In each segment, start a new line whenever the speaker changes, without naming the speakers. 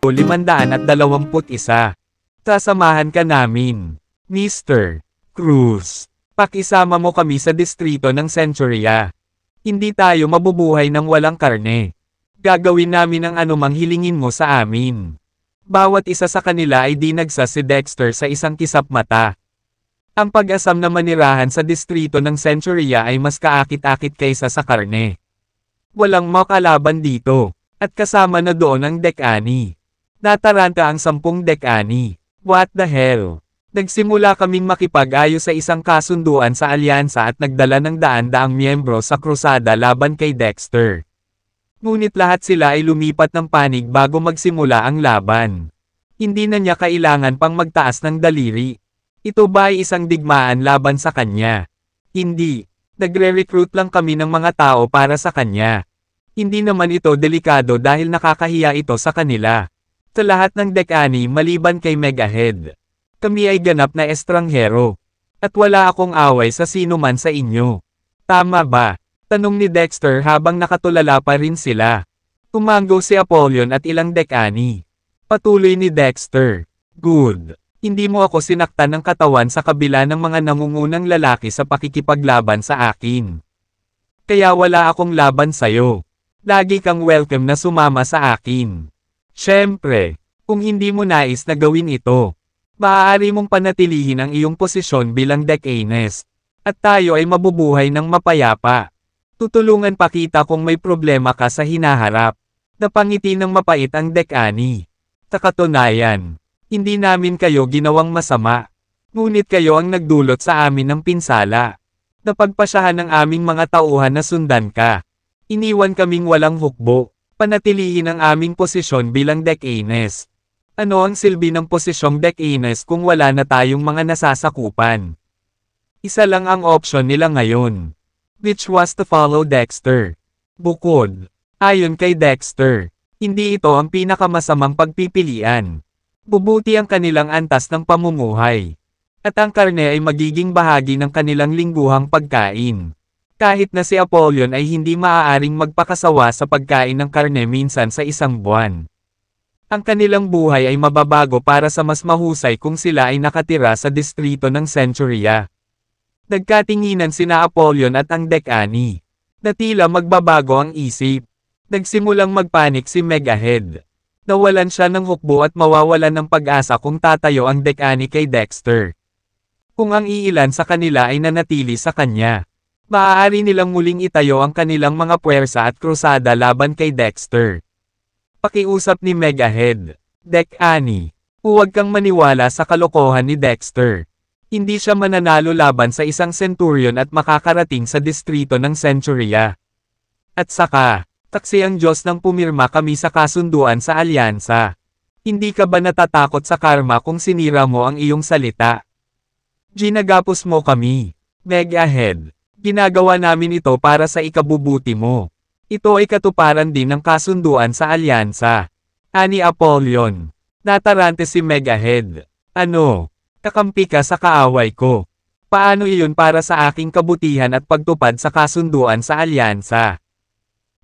521. Sasamahan ka namin. Mr. Cruz. Pakisama mo kami sa distrito ng Centuria. Hindi tayo mabubuhay ng walang karne. Gagawin namin ang anumang hilingin mo sa amin. Bawat isa sa kanila ay dinagsa si Dexter sa isang kisap mata. Ang pag-asam na manirahan sa distrito ng Centuria ay mas kaakit-akit kaysa sa karne. Walang makalaban dito. At kasama na doon ang dekani. Nataranta ang sampung dekani. What the hell? Nagsimula kaming makipag-ayo sa isang kasunduan sa alyansa at nagdala ng daan-daang miyembro sa krusada laban kay Dexter. Ngunit lahat sila ay lumipat ng panig bago magsimula ang laban. Hindi na niya kailangan pang magtaas ng daliri. Ito ba ay isang digmaan laban sa kanya? Hindi. Nagre-recruit lang kami ng mga tao para sa kanya. Hindi naman ito delikado dahil nakakahiya ito sa kanila. Sa lahat ng dekani maliban kay Megahead. Kami ay ganap na estranghero. At wala akong away sa sino man sa inyo. Tama ba? Tanong ni Dexter habang nakatulala pa rin sila. Tumango si Apollyon at ilang dekani. Patuloy ni Dexter. Good. Hindi mo ako sinaktan ng katawan sa kabila ng mga nangungunang lalaki sa pakikipaglaban sa akin. Kaya wala akong laban sa'yo. Lagi kang welcome na sumama sa akin. Siyempre, kung hindi mo nais na gawin ito, maaari mong panatilihin ang iyong posisyon bilang decanist. At tayo ay mabubuhay ng mapayapa. Tutulungan pa kita kung may problema ka sa hinaharap. Napangiti ng mapait ang dekani. Sa katunayan, hindi namin kayo ginawang masama. Ngunit kayo ang nagdulot sa amin ng pinsala. Napagpasyahan ng aming mga tauhan na sundan ka. Iniwan kaming walang hukbo, Panatilihin ang aming posisyon bilang Decanes. Ano ang silbi ng posisyong Decanes kung wala na tayong mga nasasakupan? Isa lang ang option nila ngayon. Which was to follow Dexter. Bukod. Ayon kay Dexter, hindi ito ang pinakamasamang pagpipilian. Bubuti ang kanilang antas ng pamumuhay. At ang karne ay magiging bahagi ng kanilang lingguhang pagkain. Kahit na si Apollyon ay hindi maaaring magpakasawa sa pagkain ng karne minsan sa isang buwan. Ang kanilang buhay ay mababago para sa mas mahusay kung sila ay nakatira sa distrito ng Centuria. Nagkatinginan sina Apollyon at ang Dekani. Natila magbabago ang isip. Nagsimulang magpanik si Megahead. Nawalan siya ng hukbo at mawawalan ng pag-asa kung tatayo ang Dekani kay Dexter. Kung ang iilan sa kanila ay nanatili sa kanya maaari nilang muling itayo ang kanilang mga puwersa at krusada laban kay Dexter. Pakiusap ni Megahead. Dek Ani. Huwag kang maniwala sa kalokohan ni Dexter. Hindi siya mananalo laban sa isang centurion at makakarating sa distrito ng Centuria. At saka, taksi ang Diyos nang pumirma kami sa kasunduan sa alyansa. Hindi ka ba natatakot sa karma kung sinira mo ang iyong salita? Ginagapos mo kami. Megahead. Ginagawa namin ito para sa ikabubuti mo. Ito ay katuparan din ng kasunduan sa alyansa. Ani Apollyon. Natarante si Megahead. Ano? Kakampi ka sa kaaway ko. Paano iyon para sa aking kabutihan at pagtupad sa kasunduan sa alyansa?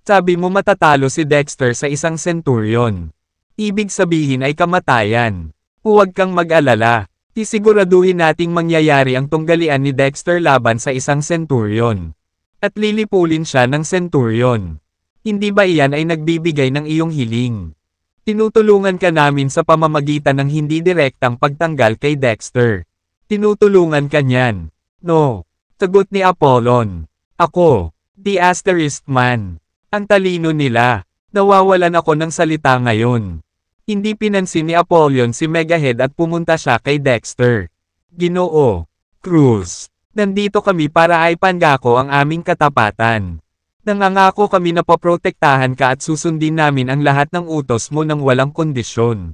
Sabi mo matatalo si Dexter sa isang centurion. Ibig sabihin ay kamatayan. Huwag kang mag-alala. Sisiguraduhin nating mangyayari ang tunggalian ni Dexter laban sa isang Centurion. At lilipulin siya ng Centurion. Hindi ba iyan ay nagbibigay ng iyong hiling? Tinutulungan ka namin sa pamamagitan ng hindi direktang pagtanggal kay Dexter. Tinutulungan ka niyan. No. Sagot ni Apollon. Ako. The Asterisk Man. Ang talino nila. Nawawalan ako ng salita ngayon. Hindi pinansin ni Apollyon si Megahead at pumunta siya kay Dexter. Ginoo. Cruz. Nandito kami para ay panggako ang aming katapatan. Nangangako kami na poprotektahan ka at susundin namin ang lahat ng utos mo nang walang kondisyon.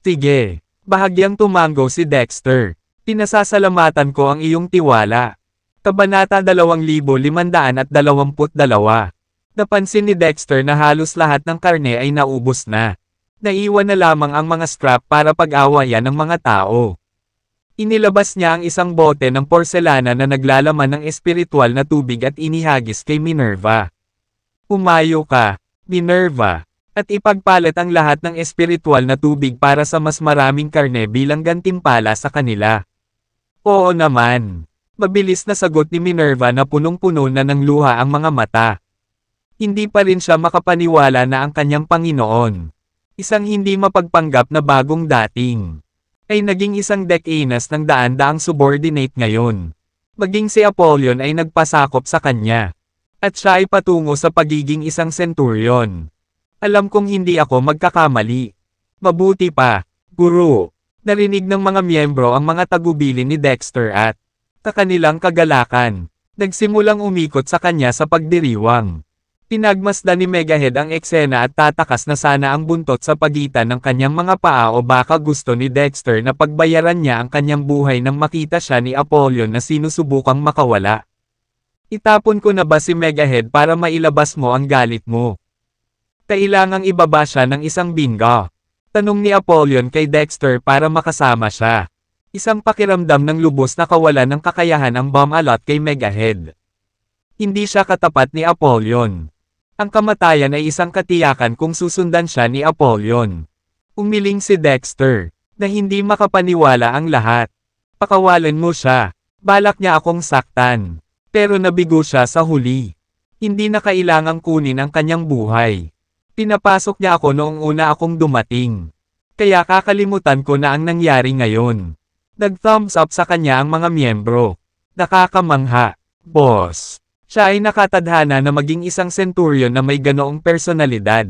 Sige. Bahagyang tumango si Dexter. Pinasasalamatan ko ang iyong tiwala. Kabanata 2522 Napansin ni Dexter na halos lahat ng karne ay naubos na naiwan na lamang ang mga scrap para pag-awayan ng mga tao. Inilabas niya ang isang bote ng porselana na naglalaman ng espiritual na tubig at inihagis kay Minerva. Umayo ka, Minerva, at ipagpalit ang lahat ng espiritual na tubig para sa mas maraming karne bilang gantimpala sa kanila. Oo naman. Mabilis na sagot ni Minerva na punong-puno na ng luha ang mga mata. Hindi pa rin siya makapaniwala na ang kanyang Panginoon, Isang hindi mapagpanggap na bagong dating. Ay naging isang decanas ng daan-daang subordinate ngayon. Maging si Apollyon ay nagpasakop sa kanya. At siya ay patungo sa pagiging isang centurion. Alam kong hindi ako magkakamali. Mabuti pa, Guru. Narinig ng mga miyembro ang mga tagubilin ni Dexter at sa kanilang kagalakan. Nagsimulang umikot sa kanya sa pagdiriwang. Pinagmasdan ni Megahead ang eksena at tatakas na sana ang buntot sa pagitan ng kanyang mga paa o baka gusto ni Dexter na pagbayaran niya ang kanyang buhay nang makita siya ni Apollo na sinusubukang makawala. Itapon ko na ba si Megahead para mailabas mo ang galit mo? Kailangang ibaba siya ng isang bingo. Tanong ni Apollyon kay Dexter para makasama siya. Isang pakiramdam ng lubos na kawalan ng kakayahan ang bomb alot kay Megahead. Hindi siya katapat ni Apollyon. Ang kamatayan ay isang katiyakan kung susundan siya ni Apollyon. Umiling si Dexter, na hindi makapaniwala ang lahat. Pakawalan mo siya. Balak niya akong saktan. Pero nabigo siya sa huli. Hindi na kailangang kunin ang kanyang buhay. Pinapasok niya ako noong una akong dumating. Kaya kakalimutan ko na ang nangyari ngayon. Nag-thumbs up sa kanya ang mga miyembro. Nakakamangha. Boss. Siya ay nakatadhana na maging isang centurion na may ganoong personalidad.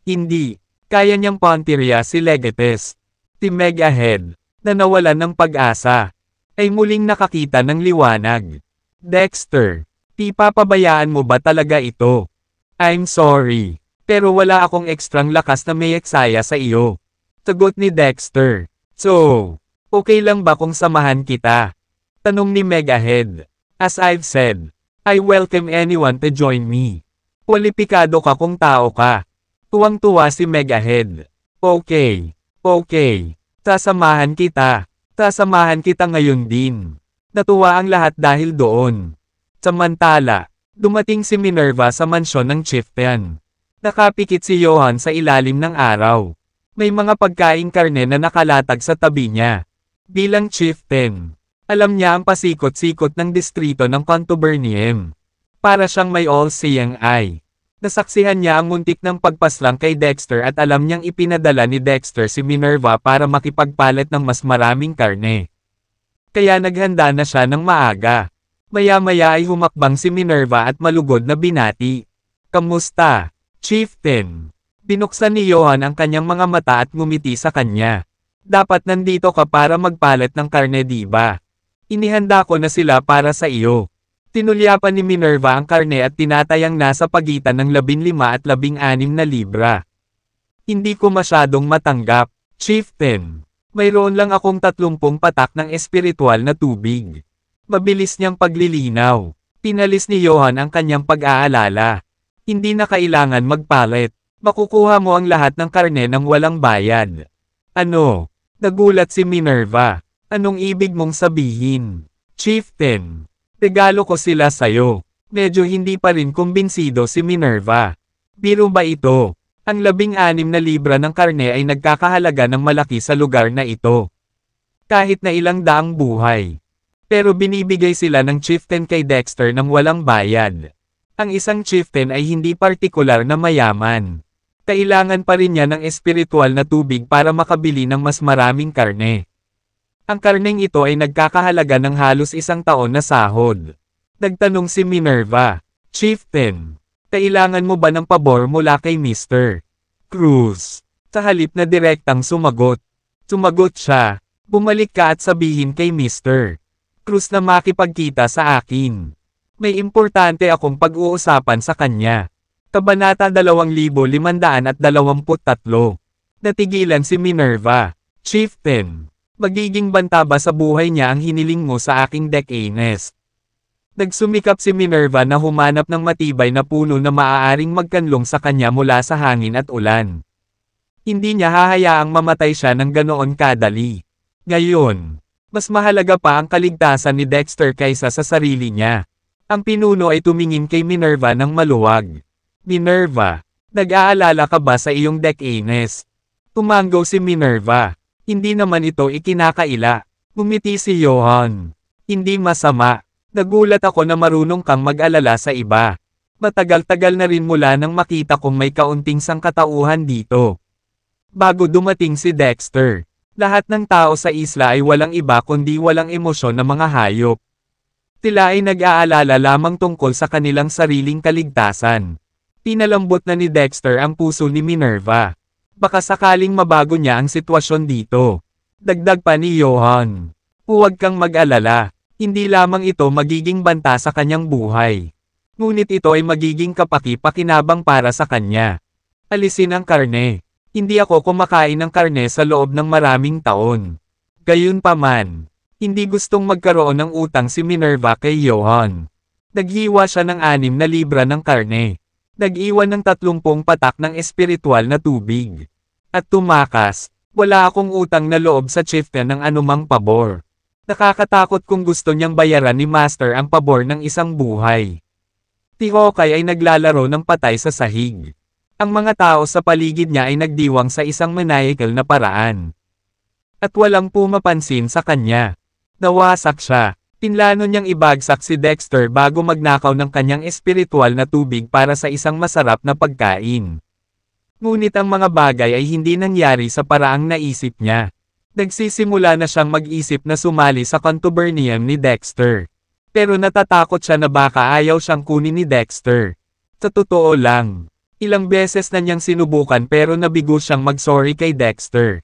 Hindi, kaya niyang pantirya si Legetes. Timeg ahead, na nawalan ng pag-asa, ay muling nakakita ng liwanag. Dexter, pipapabayaan mo ba talaga ito? I'm sorry, pero wala akong ekstrang lakas na may eksaya sa iyo. Sagot ni Dexter. So, okay lang ba kung samahan kita? Tanong ni Megahead. As I've said, I welcome anyone to join me. Kwalipikado ka kung tao ka. Tuwang-tuwa si Megahead. Okay. Okay. Sasamahan kita. Sasamahan kita ngayon din. Natuwa ang lahat dahil doon. Samantala, dumating si Minerva sa mansyon ng chieftain. Nakapikit si Johan sa ilalim ng araw. May mga pagkaing karne na nakalatag sa tabi niya. Bilang chieftain, alam niya ang pasikot-sikot ng distrito ng Contubernium. Para siyang may all-seeing eye. Nasaksihan niya ang muntik ng pagpaslang kay Dexter at alam niyang ipinadala ni Dexter si Minerva para makipagpalit ng mas maraming karne. Kaya naghanda na siya ng maaga. Maya-maya ay humakbang si Minerva at malugod na binati. Kamusta, Chieftain? Binuksan ni Johan ang kanyang mga mata at ngumiti sa kanya. Dapat nandito ka para magpalit ng karne diba? Inihanda ko na sila para sa iyo. Tinulyapan ni Minerva ang karne at tinatayang nasa pagitan ng 15 at 16 na libra. Hindi ko masyadong matanggap, Chieftain. Mayroon lang akong 30 patak ng espiritual na tubig. Mabilis niyang paglilinaw. Pinalis ni Johan ang kanyang pag-aalala. Hindi na kailangan magpalit. Makukuha mo ang lahat ng karne ng walang bayad. Ano? Nagulat si Minerva. Anong ibig mong sabihin? Chieftain, regalo ko sila sa'yo. Medyo hindi pa rin kumbinsido si Minerva. Biro ba ito? Ang labing-anim na libra ng karne ay nagkakahalaga ng malaki sa lugar na ito. Kahit na ilang daang buhay. Pero binibigay sila ng chieftain kay Dexter ng walang bayad. Ang isang chieftain ay hindi partikular na mayaman. Kailangan pa rin niya ng espiritual na tubig para makabili ng mas maraming karne. Ang karneng ito ay nagkakahalaga ng halos isang taon na sahod. Nagtanong si Minerva, Chieftain, kailangan mo ba ng pabor mula kay Mr. Cruz? Sa halip na direktang sumagot. Sumagot siya, bumalik ka at sabihin kay Mr. Cruz na makipagkita sa akin. May importante akong pag-uusapan sa kanya. Kabanata 2523 Natigilan si Minerva, Chieftain. Magiging banta ba sa buhay niya ang hiniling mo sa aking deck Anes? Nagsumikap si Minerva na humanap ng matibay na puno na maaaring magkanlong sa kanya mula sa hangin at ulan. Hindi niya hahayaang mamatay siya ng ganoon kadali. Ngayon, mas mahalaga pa ang kaligtasan ni Dexter kaysa sa sarili niya. Ang pinuno ay tumingin kay Minerva ng maluwag. Minerva, nag-aalala ka ba sa iyong deck Anes? Tumanggaw si Minerva. Hindi naman ito ikinakaila. Bumiti si Johan. Hindi masama. Nagulat ako na marunong kang mag-alala sa iba. Matagal-tagal na rin mula nang makita kong may kaunting sangkatauhan dito. Bago dumating si Dexter, lahat ng tao sa isla ay walang iba kundi walang emosyon na mga hayop. Tila ay nag-aalala lamang tungkol sa kanilang sariling kaligtasan. Pinalambot na ni Dexter ang puso ni Minerva. Baka sakaling mabago niya ang sitwasyon dito. Dagdag pa ni Johan. Huwag kang mag-alala. Hindi lamang ito magiging banta sa kanyang buhay. Ngunit ito ay magiging kapaki para sa kanya. Alisin ang karne. Hindi ako kumakain ng karne sa loob ng maraming taon. Gayunpaman, hindi gustong magkaroon ng utang si Minerva kay Johan. Naghiwa siya ng anim na libra ng karne. Nag-iwan ng tatlumpong patak ng espiritual na tubig. At tumakas, wala akong utang na loob sa chieftain ng anumang pabor. Nakakatakot kung gusto niyang bayaran ni Master ang pabor ng isang buhay. Tihokay ay naglalaro ng patay sa sahig. Ang mga tao sa paligid niya ay nagdiwang sa isang maniacal na paraan. At walang pumapansin sa kanya. Nawasak siya. Pinlano niyang ibagsak si Dexter bago magnakaw ng kanyang espiritual na tubig para sa isang masarap na pagkain. Ngunit ang mga bagay ay hindi nangyari sa paraang naisip niya. Nagsisimula na siyang mag-isip na sumali sa contubernium ni Dexter. Pero natatakot siya na baka ayaw siyang kunin ni Dexter. Sa totoo lang, ilang beses na niyang sinubukan pero nabigo siyang mag-sorry kay Dexter.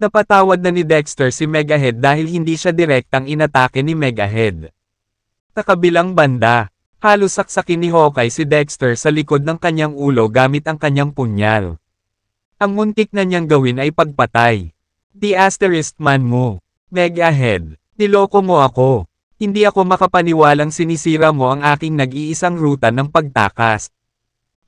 Napatawad na ni Dexter si Megahead dahil hindi siya direktang inatake ni Megahead. Sa kabilang banda, halos saksakin ni Hawkeye si Dexter sa likod ng kanyang ulo gamit ang kanyang punyal. Ang muntik na niyang gawin ay pagpatay. The asterisk man mo. Megahead, niloko mo ako. Hindi ako makapaniwalang sinisira mo ang aking nag-iisang ruta ng pagtakas.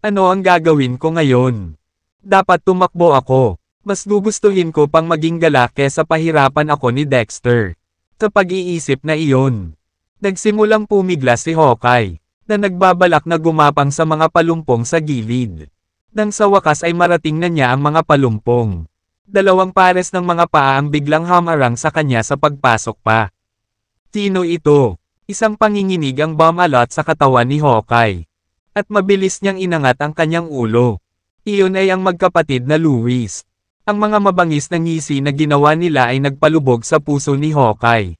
Ano ang gagawin ko ngayon? Dapat tumakbo ako. Mas gugustuhin ko pang maging gala kesa pahirapan ako ni Dexter. Sa pag-iisip na iyon, nagsimulang pumigla si Hawkeye, na nagbabalak na gumapang sa mga palumpong sa gilid. Nang sa wakas ay marating na niya ang mga palumpong. Dalawang pares ng mga paa ang biglang hamarang sa kanya sa pagpasok pa. Sino ito? Isang panginginig ang bumalot sa katawan ni Hawkeye. At mabilis niyang inangat ang kanyang ulo. Iyon ay ang magkapatid na Luis. Ang mga mabangis na ngisi na ginawa nila ay nagpalubog sa puso ni Hawkeye.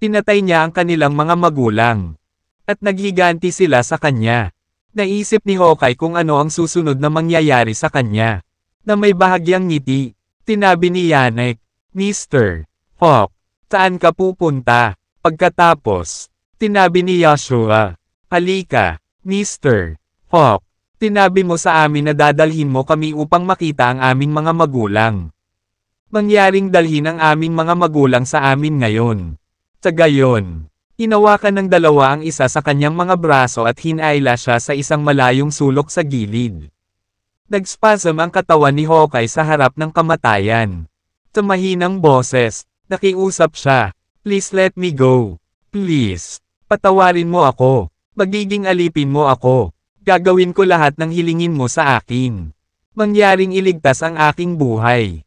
Tinatay niya ang kanilang mga magulang. At naghiganti sila sa kanya. Naisip ni Hawkeye kung ano ang susunod na mangyayari sa kanya. Na may bahagyang ngiti. Tinabi ni Yanek, Mr. Hawk, saan ka pupunta? Pagkatapos, tinabi ni Yashua, Halika, Mr. Hawk, Tinabi mo sa amin na dadalhin mo kami upang makita ang aming mga magulang. Mangyaring dalhin ang aming mga magulang sa amin ngayon. Sa gayon, inawakan ng dalawa ang isa sa kanyang mga braso at hinaila siya sa isang malayong sulok sa gilid. Nagspasm ang katawan ni Hawkeye sa harap ng kamatayan. Sa mahinang boses, nakiusap siya, Please let me go. Please. Patawarin mo ako. Magiging alipin mo ako. Gagawin ko lahat ng hilingin mo sa akin. Mangyaring iligtas ang aking buhay.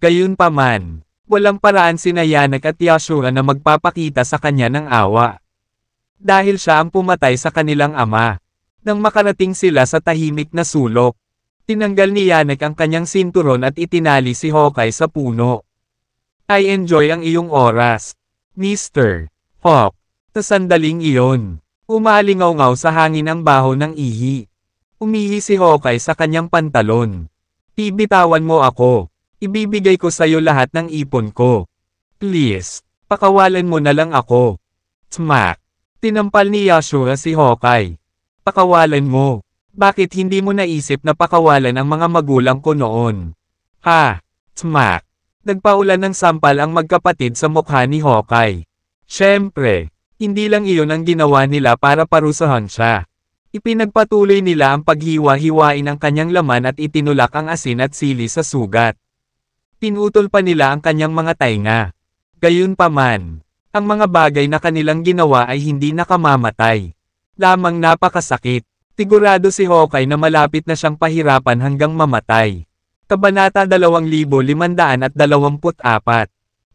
Gayunpaman, walang paraan si Nayanag at Yashura na magpapakita sa kanya ng awa. Dahil siya ang pumatay sa kanilang ama. Nang makarating sila sa tahimik na sulok, tinanggal ni Yanek ang kanyang sinturon at itinali si Hawkeye sa puno. I enjoy ang iyong oras, Mr. Hawk, sa sandaling iyon. Umalingaw-ngaw sa hangin ang baho ng ihi. Umihi si Hawkeye sa kanyang pantalon. Ibitawan mo ako. Ibibigay ko sa iyo lahat ng ipon ko. Please, pakawalan mo na lang ako. Smack! Tinampal ni Yashura si Hawkeye. Pakawalan mo. Bakit hindi mo naisip na pakawalan ang mga magulang ko noon? Ha! Smack! Nagpaulan ng sampal ang magkapatid sa mukha ni Hawkeye. Siyempre, hindi lang iyon ang ginawa nila para parusahan siya. Ipinagpatuloy nila ang paghiwa-hiwain ang kanyang laman at itinulak ang asin at sili sa sugat. Pinutol pa nila ang kanyang mga tainga. Gayunpaman, ang mga bagay na kanilang ginawa ay hindi nakamamatay. Lamang napakasakit. Sigurado si Hawkeye na malapit na siyang pahirapan hanggang mamatay. Kabanata 2524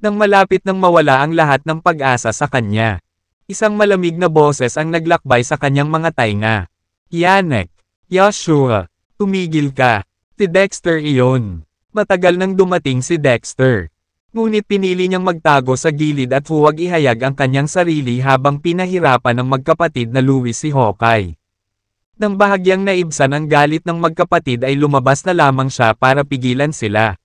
Nang malapit nang mawala ang lahat ng pag-asa sa kanya. Isang malamig na boses ang naglakbay sa kanyang mga tainga. Yanek! Yashua! Tumigil ka! Si Dexter iyon! Matagal nang dumating si Dexter. Ngunit pinili niyang magtago sa gilid at huwag ihayag ang kanyang sarili habang pinahirapan ng magkapatid na Louis si Hawkeye. Nang bahagyang naibsan ang galit ng magkapatid ay lumabas na lamang siya para pigilan sila.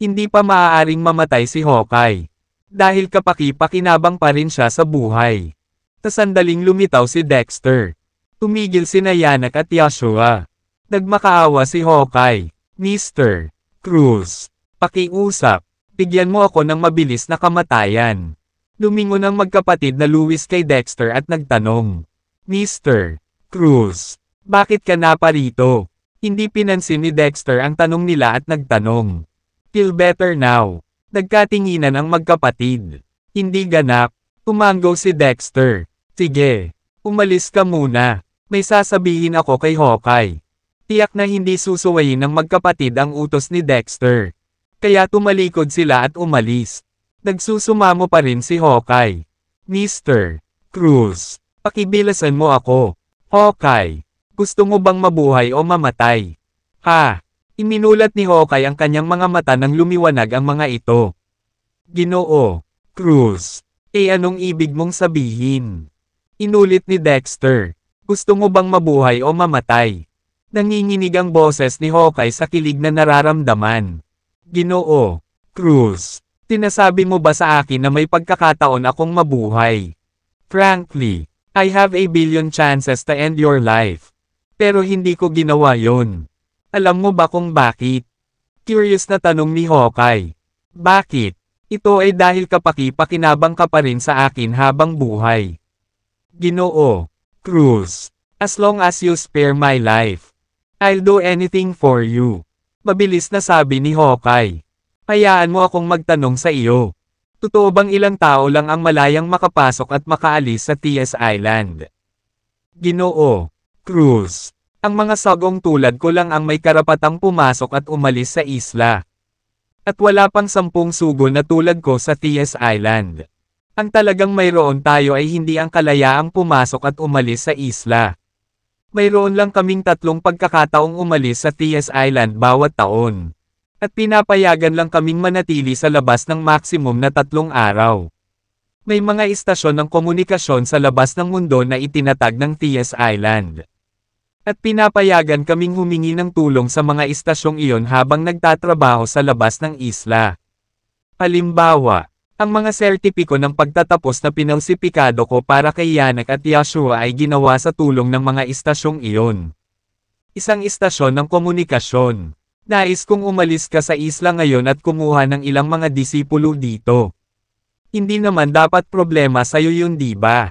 Hindi pa maaaring mamatay si Hawkeye dahil kapakipakinabang pa rin siya sa buhay. Tasandaling lumitaw si Dexter. Tumigil si Nayanak at Yashua. Nagmakaawa si Hawkeye. Mr. Cruz, pakiusap, bigyan mo ako ng mabilis na kamatayan. Lumingon ang magkapatid na Luis kay Dexter at nagtanong. Mr. Cruz, bakit ka naparito? Hindi pinansin ni Dexter ang tanong nila at nagtanong. Feel better now. Nagkatinginan ang magkapatid. Hindi ganap. Tumango si Dexter. Sige. Umalis ka muna. May sasabihin ako kay Hawkeye. Tiyak na hindi susuwayin ng magkapatid ang utos ni Dexter. Kaya tumalikod sila at umalis. Nagsusumamo pa rin si Hawkeye. Mr. Cruz, pakibilasan mo ako. Hawkeye, gusto mo bang mabuhay o mamatay? Ha? Iminulat ni Hawkeye ang kanyang mga mata nang lumiwanag ang mga ito. Ginoo, Cruz, e anong ibig mong sabihin? Inulit ni Dexter, gusto mo bang mabuhay o mamatay? Nanginginig ang boses ni Hawkeye sa kilig na nararamdaman. Ginoo, Cruz, tinasabi mo ba sa akin na may pagkakataon akong mabuhay? Frankly, I have a billion chances to end your life. Pero hindi ko ginawa yon. Alam mo ba kung bakit? Curious na tanong ni Hawkeye. Bakit? Ito ay dahil kapaki-pakinabang ka pa rin sa akin habang buhay. Ginoo. Cruz. As long as you spare my life. I'll do anything for you. Mabilis na sabi ni Hawkeye. Hayaan mo akong magtanong sa iyo. Totoo bang ilang tao lang ang malayang makapasok at makaalis sa TS Island? Ginoo. Cruz. Ang mga sagong tulad ko lang ang may karapatang pumasok at umalis sa isla. At wala pang sampung sugo na tulad ko sa TS Island. Ang talagang mayroon tayo ay hindi ang kalayaang pumasok at umalis sa isla. Mayroon lang kaming tatlong pagkakataong umalis sa TS Island bawat taon. At pinapayagan lang kaming manatili sa labas ng maximum na tatlong araw. May mga istasyon ng komunikasyon sa labas ng mundo na itinatag ng TS Island. At pinapayagan kaming humingi ng tulong sa mga istasyong iyon habang nagtatrabaho sa labas ng isla. Halimbawa, ang mga sertipiko ng pagtatapos na pinalsipikado ko para kay Yanak at Yashua ay ginawa sa tulong ng mga istasyong iyon. Isang istasyon ng komunikasyon. Nais kong umalis ka sa isla ngayon at kumuha ng ilang mga disipulo dito. Hindi naman dapat problema sa'yo yun ba?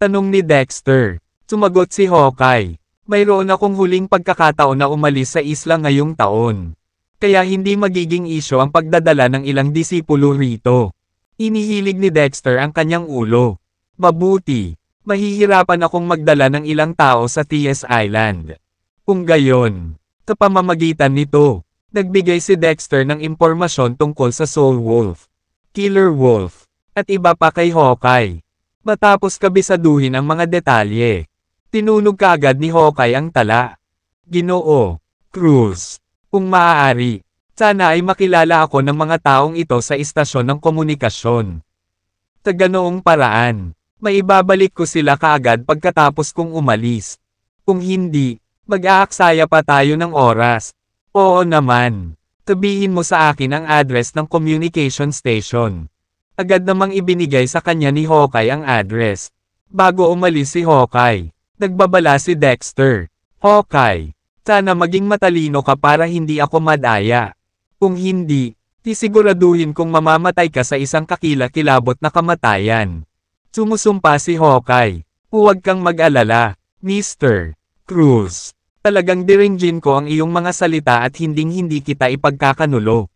Tanong ni Dexter. Sumagot si Hawkeye. Mayroon akong huling pagkakataon na umalis sa isla ngayong taon. Kaya hindi magiging isyo ang pagdadala ng ilang disipulo rito. Inihilig ni Dexter ang kanyang ulo. Mabuti, mahihirapan akong magdala ng ilang tao sa TS Island. Kung gayon, sa pamamagitan nito, nagbigay si Dexter ng impormasyon tungkol sa Soul Wolf, Killer Wolf, at iba pa kay Hawkeye. Matapos kabisaduhin ang mga detalye, Tinunog kaagad ni Hawkeye ang tala. Ginoo, Cruz, kung maaari, sana ay makilala ako ng mga taong ito sa istasyon ng komunikasyon. Sa ganoong paraan, maibabalik ko sila kaagad pagkatapos kong umalis. Kung hindi, mag-aaksaya pa tayo ng oras. Oo naman. Sabihin mo sa akin ang address ng communication station. Agad namang ibinigay sa kanya ni Hawkeye ang address. Bago umalis si Hawkeye, Nagbabala si Dexter. Okay. Oh, sana maging matalino ka para hindi ako madaya. Kung hindi, tisiguraduhin kong mamamatay ka sa isang kakila-kilabot na kamatayan. Sumusumpa si Hawkeye. Huwag kang mag-alala, Mr. Cruz. Talagang diringjin ko ang iyong mga salita at hinding-hindi kita ipagkakanulo.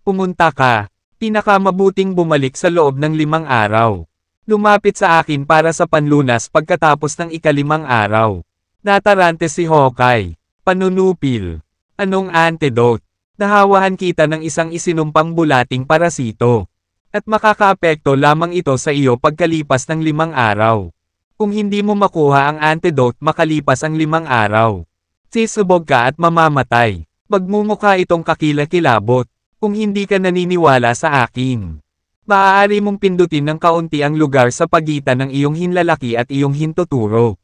Pumunta ka, pinakamabuting bumalik sa loob ng limang araw. Lumapit sa akin para sa panlunas pagkatapos ng ikalimang araw. Natarante si Hawkeye. Panunupil. Anong antidote? Nahawahan kita ng isang isinumpang bulating parasito. At makakaapekto lamang ito sa iyo pagkalipas ng limang araw. Kung hindi mo makuha ang antidote makalipas ang limang araw, sisubog ka at mamamatay. Magmumukha itong kakila-kilabot. kung hindi ka naniniwala sa akin. Maaari mong pindutin ng kaunti ang lugar sa pagitan ng iyong hinlalaki at iyong hintuturo.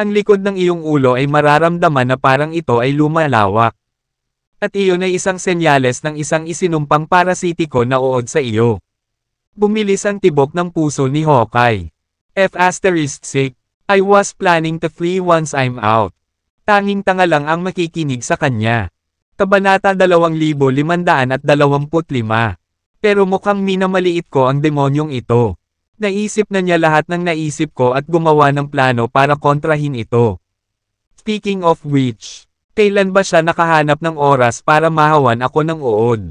Ang likod ng iyong ulo ay mararamdaman na parang ito ay lumalawak. At iyon ay isang senyales ng isang isinumpang parasitiko na uod sa iyo. Bumilis ang tibok ng puso ni Hawkeye. F asterisk 6. I was planning to flee once I'm out. Tanging tanga lang ang makikinig sa kanya. Kabanata 2525 pero mukhang minamaliit ko ang demonyong ito. Naisip na niya lahat ng naisip ko at gumawa ng plano para kontrahin ito. Speaking of which, kailan ba siya nakahanap ng oras para mahawan ako ng uod?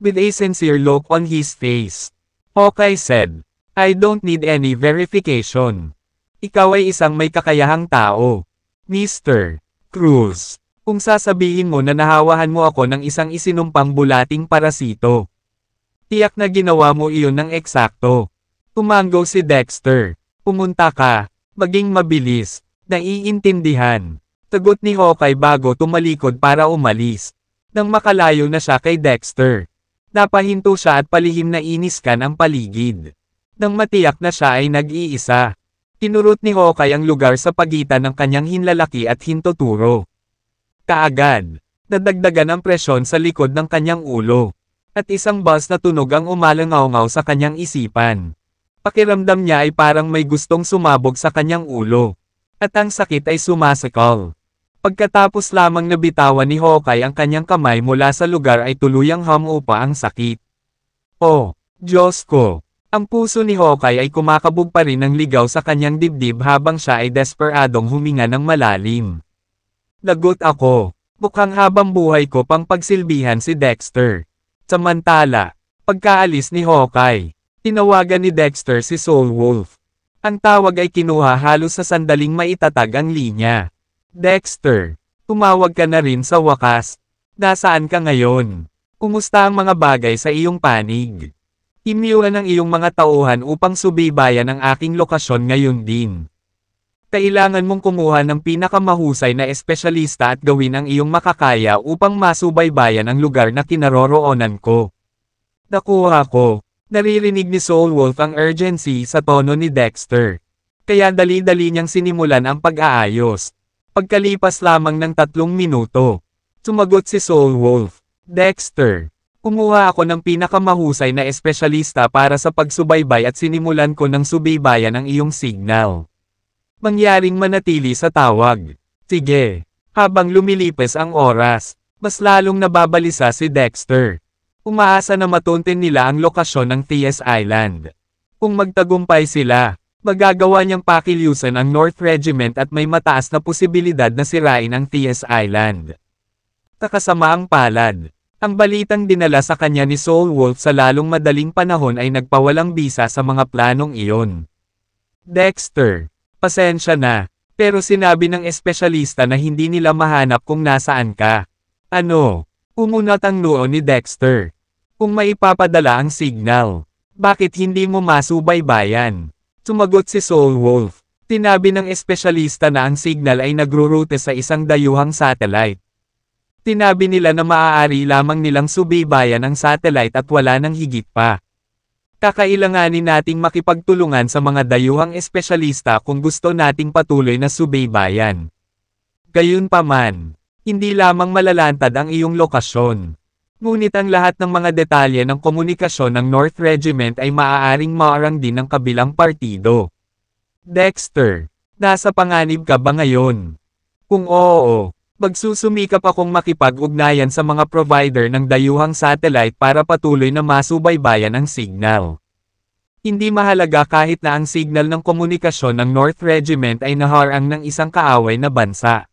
With a sincere look on his face. Hawkeye said, I don't need any verification. Ikaw ay isang may kakayahang tao. Mr. Cruz, kung sasabihin mo na nahawahan mo ako ng isang isinumpang bulating parasito, Tiyak na ginawa mo iyon ng eksakto. Tumango si Dexter. Pumunta ka. Maging mabilis. Naiintindihan. Tagot ni Hawkeye bago tumalikod para umalis. Nang makalayo na siya kay Dexter. Napahinto siya at palihim na iniskan ang paligid. Nang matiyak na siya ay nag-iisa. Tinurot ni Hawkeye ang lugar sa pagitan ng kanyang hinlalaki at hintoturo. Kaagad, nadagdagan ang presyon sa likod ng kanyang ulo at isang buzz na tunog ang umalangaw ngaw sa kanyang isipan. Pakiramdam niya ay parang may gustong sumabog sa kanyang ulo. At ang sakit ay sumasakal. Pagkatapos lamang nabitawan ni Hawkeye ang kanyang kamay mula sa lugar ay tuluyang hamupa ang sakit. Oh, Diyos ko! Ang puso ni Hawkeye ay kumakabog pa rin ng ligaw sa kanyang dibdib habang siya ay desperadong huminga ng malalim. Lagot ako. Mukhang habang buhay ko pang pagsilbihan si Dexter. Samantala, pagkaalis ni Hawkeye, tinawagan ni Dexter si Soul Wolf. Ang tawag ay kinuha halos sa sandaling maitatag ang linya. Dexter, tumawag ka na rin sa wakas. Nasaan ka ngayon? Kumusta ang mga bagay sa iyong panig? Imiwan ang iyong mga tauhan upang subaybayan ang aking lokasyon ngayon din. Kailangan mong kumuha ng pinakamahusay na espesyalista at gawin ang iyong makakaya upang masubaybayan ang lugar na kinaroroonan ko. Nakuha ko. Naririnig ni Soul Wolf ang urgency sa tono ni Dexter. Kaya dali-dali niyang sinimulan ang pag-aayos. Pagkalipas lamang ng tatlong minuto. Sumagot si Soul Wolf. Dexter. Kumuha ako ng pinakamahusay na espesyalista para sa pagsubaybay at sinimulan ko ng subaybayan ang iyong signal. Mangyaring manatili sa tawag. Sige. Habang lumilipas ang oras, mas lalong nababalisa si Dexter. Umaasa na matuntin nila ang lokasyon ng TS Island. Kung magtagumpay sila, magagawa niyang pakiliusan ang North Regiment at may mataas na posibilidad na sirain ang TS Island. Kakasama ang palad. Ang balitang dinala sa kanya ni Soul Wolf sa lalong madaling panahon ay nagpawalang bisa sa mga planong iyon. Dexter Pasensya na. Pero sinabi ng espesyalista na hindi nila mahanap kung nasaan ka. Ano? Umunat ang noo ni Dexter. Kung maipapadala ang signal, bakit hindi mo masubaybayan? Sumagot si Soul Wolf. Tinabi ng espesyalista na ang signal ay nagrurute sa isang dayuhang satellite. Tinabi nila na maaari lamang nilang subaybayan ang satellite at wala nang higit pa. Kakailanganin nating makipagtulungan sa mga dayuhang espesyalista kung gusto nating patuloy na subaybayan. Gayunpaman, hindi lamang malalantad ang iyong lokasyon. Ngunit ang lahat ng mga detalye ng komunikasyon ng North Regiment ay maaaring maarang din ng kabilang partido. Dexter, nasa panganib ka ba ngayon? Kung oo, Magsusumikap akong makipag-ugnayan sa mga provider ng dayuhang satellite para patuloy na masubaybayan ang signal. Hindi mahalaga kahit na ang signal ng komunikasyon ng North Regiment ay naharang ng isang kaaway na bansa.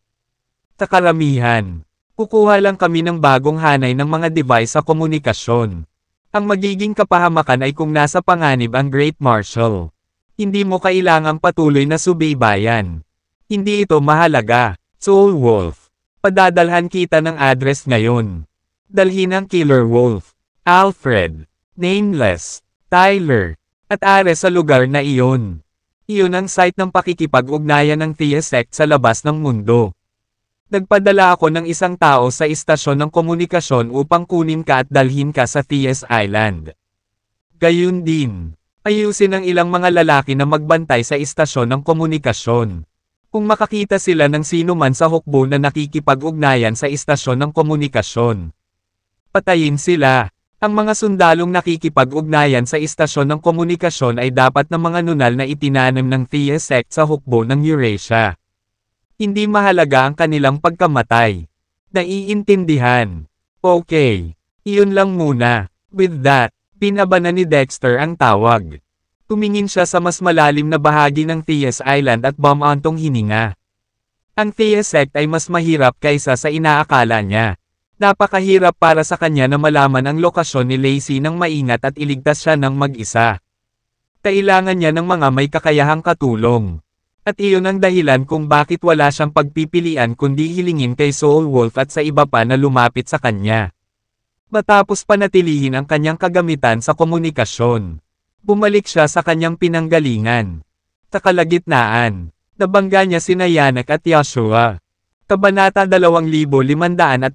Takaramihan, kukuha lang kami ng bagong hanay ng mga device sa komunikasyon. Ang magiging kapahamakan ay kung nasa panganib ang Great Marshal. Hindi mo kailangang patuloy na subaybayan. Hindi ito mahalaga, Soul Wolf. Padadalhan kita ng address ngayon. Dalhin ang Killer Wolf, Alfred, Nameless, Tyler, at Ares sa lugar na iyon. Iyon ang site ng pakikipag-ugnayan ng TSX sa labas ng mundo. Nagpadala ako ng isang tao sa istasyon ng komunikasyon upang kunin ka at dalhin ka sa TS Island. Gayun din, ayusin ang ilang mga lalaki na magbantay sa istasyon ng komunikasyon. Kung makakita sila ng sino man sa hukbo na nakikipag-ugnayan sa istasyon ng komunikasyon. Patayin sila. Ang mga sundalong nakikipag-ugnayan sa istasyon ng komunikasyon ay dapat na mga nunal na itinanim ng Thea sa hukbo ng Eurasia. Hindi mahalaga ang kanilang pagkamatay. Naiintindihan. Okay. Iyon lang muna. With that, pinabana ni Dexter ang tawag. Tumingin siya sa mas malalim na bahagi ng Theas Island at bamantong hininga. Ang Theas sect ay mas mahirap kaysa sa inaakala niya. Napakahirap para sa kanya na malaman ang lokasyon ni Lacey ng maingat at iligtas siya ng mag-isa. Kailangan niya ng mga may kakayahang katulong. At iyon ang dahilan kung bakit wala siyang pagpipilian kundi hilingin kay Soul Wolf at sa iba pa na lumapit sa kanya. Matapos panatilihin ang kanyang kagamitan sa komunikasyon. Bumalik siya sa kanyang pinanggalingan. Takalagitnaan, nabangga niya si Nayanak at Yashua. Kabanata 2526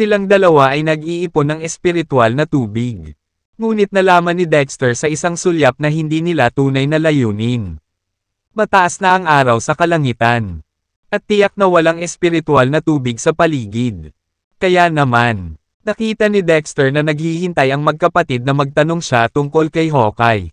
Tilang dalawa ay nag-iipon ng espiritual na tubig. Ngunit nalaman ni Dexter sa isang sulyap na hindi nila tunay na layunin. Mataas na ang araw sa kalangitan. At tiyak na walang espiritual na tubig sa paligid. Kaya naman, Nakita ni Dexter na naghihintay ang magkapatid na magtanong siya tungkol kay Hawkeye.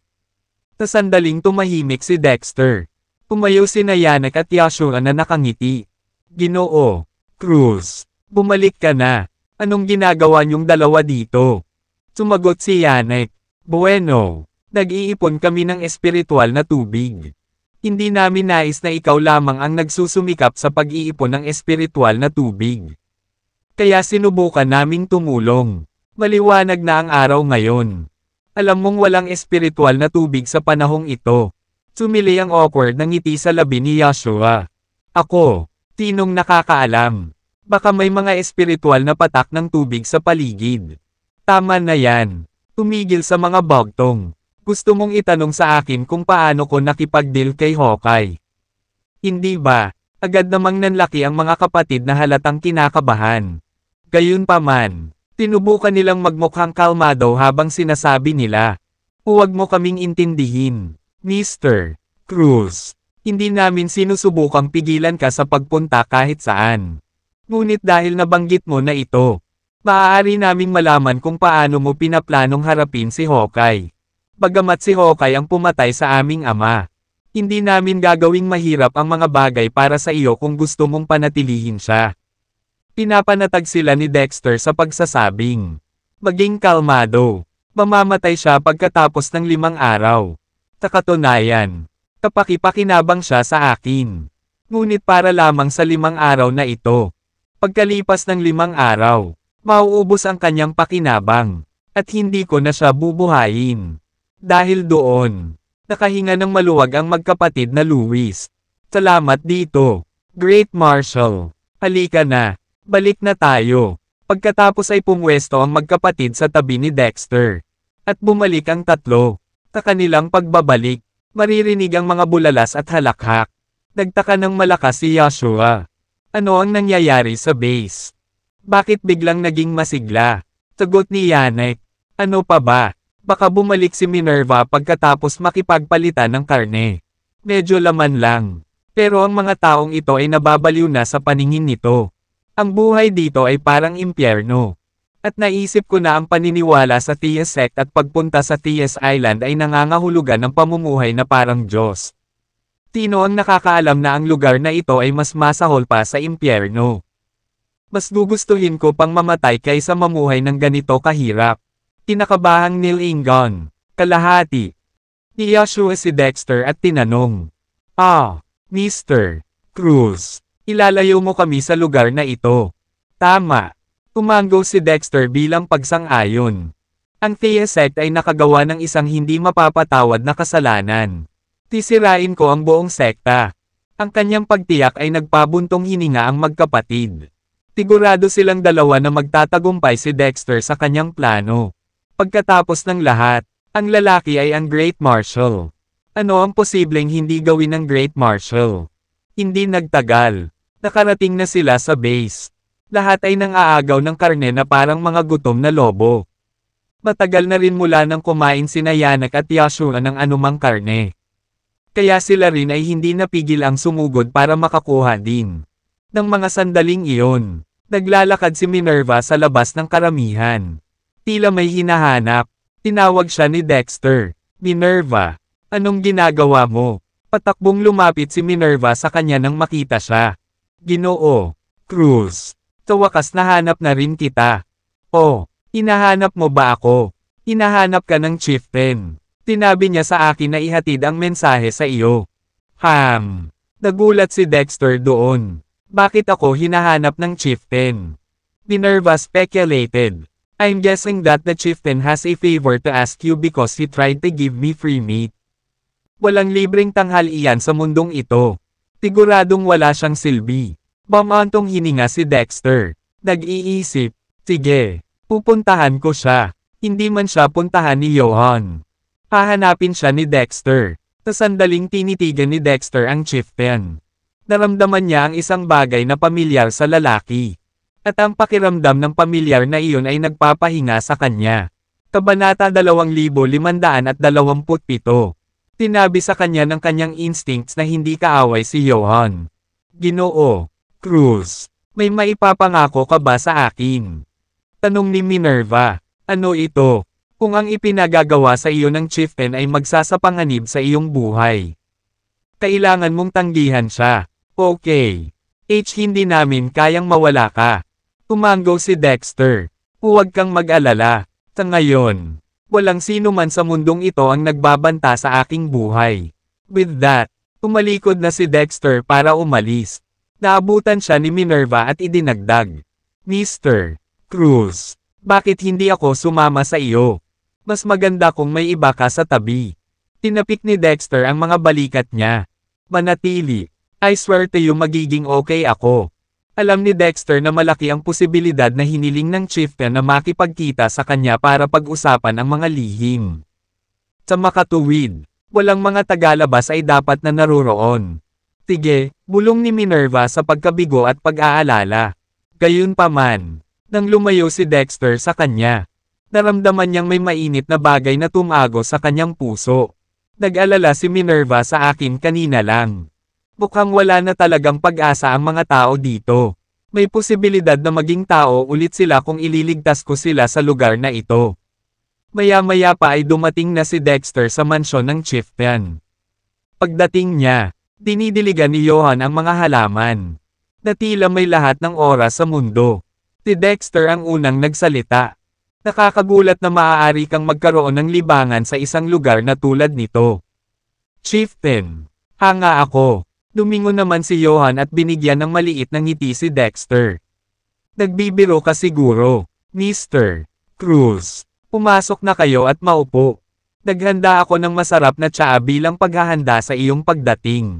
Sa sandaling tumahimik si Dexter. Pumayo si Nayanak at Yashura na nakangiti. Ginoo, Cruz, bumalik ka na. Anong ginagawa niyong dalawa dito? Sumagot si Yanek. Bueno, nag-iipon kami ng espiritual na tubig. Hindi namin nais na ikaw lamang ang nagsusumikap sa pag-iipon ng espiritual na tubig. Kaya sinubukan naming tumulong. Maliwanag na ang araw ngayon. Alam mong walang espiritual na tubig sa panahong ito. Sumili ang awkward ng ngiti sa labi ni Yashua. Ako, tinong nakakaalam. Baka may mga espiritual na patak ng tubig sa paligid. Tama na yan. Tumigil sa mga bagtong. Gusto mong itanong sa akin kung paano ko nakipag-deal kay Hawkeye. Hindi ba, agad namang nanlaki ang mga kapatid na halatang kinakabahan. Gayunpaman, tinubukan nilang magmukhang kalmado habang sinasabi nila. Huwag mo kaming intindihin, Mr. Cruz. Hindi namin sinusubukang pigilan ka sa pagpunta kahit saan. Ngunit dahil nabanggit mo na ito, maaari naming malaman kung paano mo pinaplanong harapin si Hawkeye. Bagamat si Hawkeye ang pumatay sa aming ama, hindi namin gagawing mahirap ang mga bagay para sa iyo kung gusto mong panatilihin siya. Pinapanatag sila ni Dexter sa pagsasabing, maging kalmado, mamamatay siya pagkatapos ng limang araw. Sa katunayan, kapakipakinabang siya sa akin. Ngunit para lamang sa limang araw na ito. Pagkalipas ng limang araw, mauubos ang kanyang pakinabang, at hindi ko na siya bubuhayin. Dahil doon, nakahinga ng maluwag ang magkapatid na Luis. Salamat dito, Great Marshal. Halika na. Balik na tayo. Pagkatapos ay pumwesto ang magkapatid sa tabi ni Dexter. At bumalik ang tatlo. Sa kanilang pagbabalik, maririnig ang mga bulalas at halakhak. Nagtaka ng malakas si Joshua. Ano ang nangyayari sa base? Bakit biglang naging masigla? Sagot ni Yannick. Ano pa ba? Baka bumalik si Minerva pagkatapos makipagpalitan ng karne. Medyo laman lang. Pero ang mga taong ito ay nababaliw na sa paningin nito. Ang buhay dito ay parang impyerno. At naisip ko na ang paniniwala sa TS sect at pagpunta sa TS Island ay nangangahulugan ng pamumuhay na parang Diyos. Tino ang nakakaalam na ang lugar na ito ay mas masahol pa sa impyerno. Mas gugustuhin ko pang mamatay kaysa mamuhay ng ganito kahirap. Kinakabahang Neil Ingon. Kalahati. Ni Joshua si Dexter at tinanong. Ah, Mr. Cruz. Ilalayo mo kami sa lugar na ito. Tama. Tumango si Dexter bilang pagsang-ayon. Ang Thea ay nakagawa ng isang hindi mapapatawad na kasalanan. Tisirain ko ang buong sekta. Ang kanyang pagtiyak ay nagpabuntong hininga ang magkapatid. Tigurado silang dalawa na magtatagumpay si Dexter sa kanyang plano. Pagkatapos ng lahat, ang lalaki ay ang Great Marshal. Ano ang posibleng hindi gawin ng Great Marshal? Hindi nagtagal. Nakarating na sila sa base. Lahat ay nang-aagaw ng karne na parang mga gutom na lobo. Matagal na rin mula nang kumain si Nayanak at Yashua ng anumang karne. Kaya sila rin ay hindi napigil ang sumugod para makakuha din. Nang mga sandaling iyon, naglalakad si Minerva sa labas ng karamihan. Tila may hinahanap. Tinawag siya ni Dexter. Minerva, anong ginagawa mo? Patakbong lumapit si Minerva sa kanya nang makita siya. Ginoo, Cruz, tuwakas nahanap na rin kita. Oh, inahanap mo ba ako? Inahanap ka ng chieftain. Tinabi niya sa akin na ihatid ang mensahe sa iyo. Ham! Nagulat si Dexter doon. Bakit ako hinahanap ng chieftain? Minerva speculated. I'm guessing that the chieftain has a favor to ask you because he tried to give me free meat. Walang libreng tanghal iyan sa mundong ito. Siguradong wala siyang silbi. Pamantong hininga si Dexter. Nag-iisip, sige, pupuntahan ko siya. Hindi man siya puntahan ni Johan. Hahanapin siya ni Dexter. Sa sandaling tinitigan ni Dexter ang chieftain. Naramdaman niya ang isang bagay na pamilyar sa lalaki. At ang pakiramdam ng pamilyar na iyon ay nagpapahinga sa kanya. Kabanata 2527 Tinabi sa kanya ng kanyang instincts na hindi kaaway si Johan. Ginoo, Cruz, may maipapangako ka ba sa akin? Tanong ni Minerva, ano ito? Kung ang ipinagagawa sa iyo ng chieftain ay magsasapanganib sa iyong buhay. Kailangan mong tanggihan siya. Okay. H hindi namin kayang mawala ka. Tumango si Dexter. Huwag kang mag-alala. Sa ngayon, Walang sino man sa mundong ito ang nagbabanta sa aking buhay. With that, tumalikod na si Dexter para umalis. Naabutan siya ni Minerva at idinagdag. Mr. Cruz, bakit hindi ako sumama sa iyo? Mas maganda kung may iba ka sa tabi. Tinapik ni Dexter ang mga balikat niya. Manatili. I swear to you magiging okay ako. Alam ni Dexter na malaki ang posibilidad na hiniling ng chief chieftain na makipagkita sa kanya para pag-usapan ang mga lihim. Sa makatuwid, walang mga tagalabas ay dapat na naroroon. Tige, bulong ni Minerva sa pagkabigo at pag-aalala. Gayunpaman, nang lumayo si Dexter sa kanya, naramdaman niyang may mainit na bagay na tumago sa kanyang puso. Nag-alala si Minerva sa akin kanina lang. Mukhang wala na talagang pag-asa ang mga tao dito. May posibilidad na maging tao ulit sila kung ililigtas ko sila sa lugar na ito. Maya-maya pa ay dumating na si Dexter sa mansyon ng chieftain. Pagdating niya, dinidiligan ni Johan ang mga halaman. Natila may lahat ng oras sa mundo. Si Dexter ang unang nagsalita. Nakakagulat na maaari kang magkaroon ng libangan sa isang lugar na tulad nito. Chieftain, hanga ako. Lumingon naman si Johan at binigyan ng maliit na ng ngiti si Dexter. Nagbibiro ka siguro, Mr. Cruz. Pumasok na kayo at maupo. Naghanda ako ng masarap na tsaa bilang paghahanda sa iyong pagdating.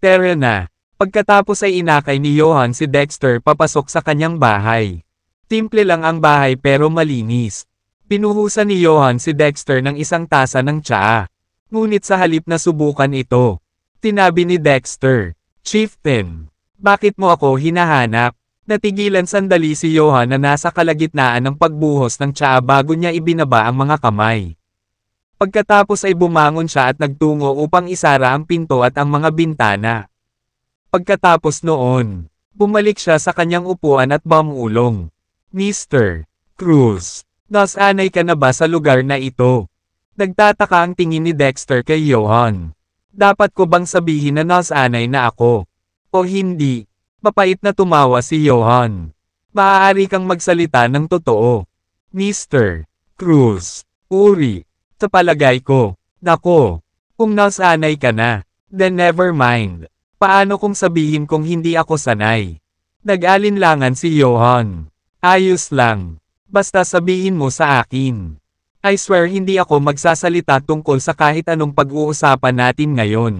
Tara na. Pagkatapos ay inakay ni Johan si Dexter papasok sa kanyang bahay. Simple lang ang bahay pero malinis. Pinuhusan ni Johan si Dexter ng isang tasa ng tsaa. Ngunit sa halip na subukan ito, Tinabi ni Dexter. Chieftain, bakit mo ako hinahanap? Natigilan sandali si Johan na nasa kalagitnaan ng pagbuhos ng tsaa bago niya ibinaba ang mga kamay. Pagkatapos ay bumangon siya at nagtungo upang isara ang pinto at ang mga bintana. Pagkatapos noon, bumalik siya sa kanyang upuan at bamulong. Mr. Cruz, nasanay ka na ba sa lugar na ito? Nagtataka ang tingin ni Dexter kay Johan. Dapat ko bang sabihin na nasanay na ako? O hindi? Papait na tumawa si Johan. Maaari kang magsalita ng totoo. Mr. Cruz. Uri. Sa palagay ko. Nako. Kung nasanay ka na. Then never mind. Paano kung sabihin kong hindi ako sanay? Nag-alinlangan si Johan. Ayos lang. Basta sabihin mo sa akin. I swear hindi ako magsasalita tungkol sa kahit anong pag-uusapan natin ngayon.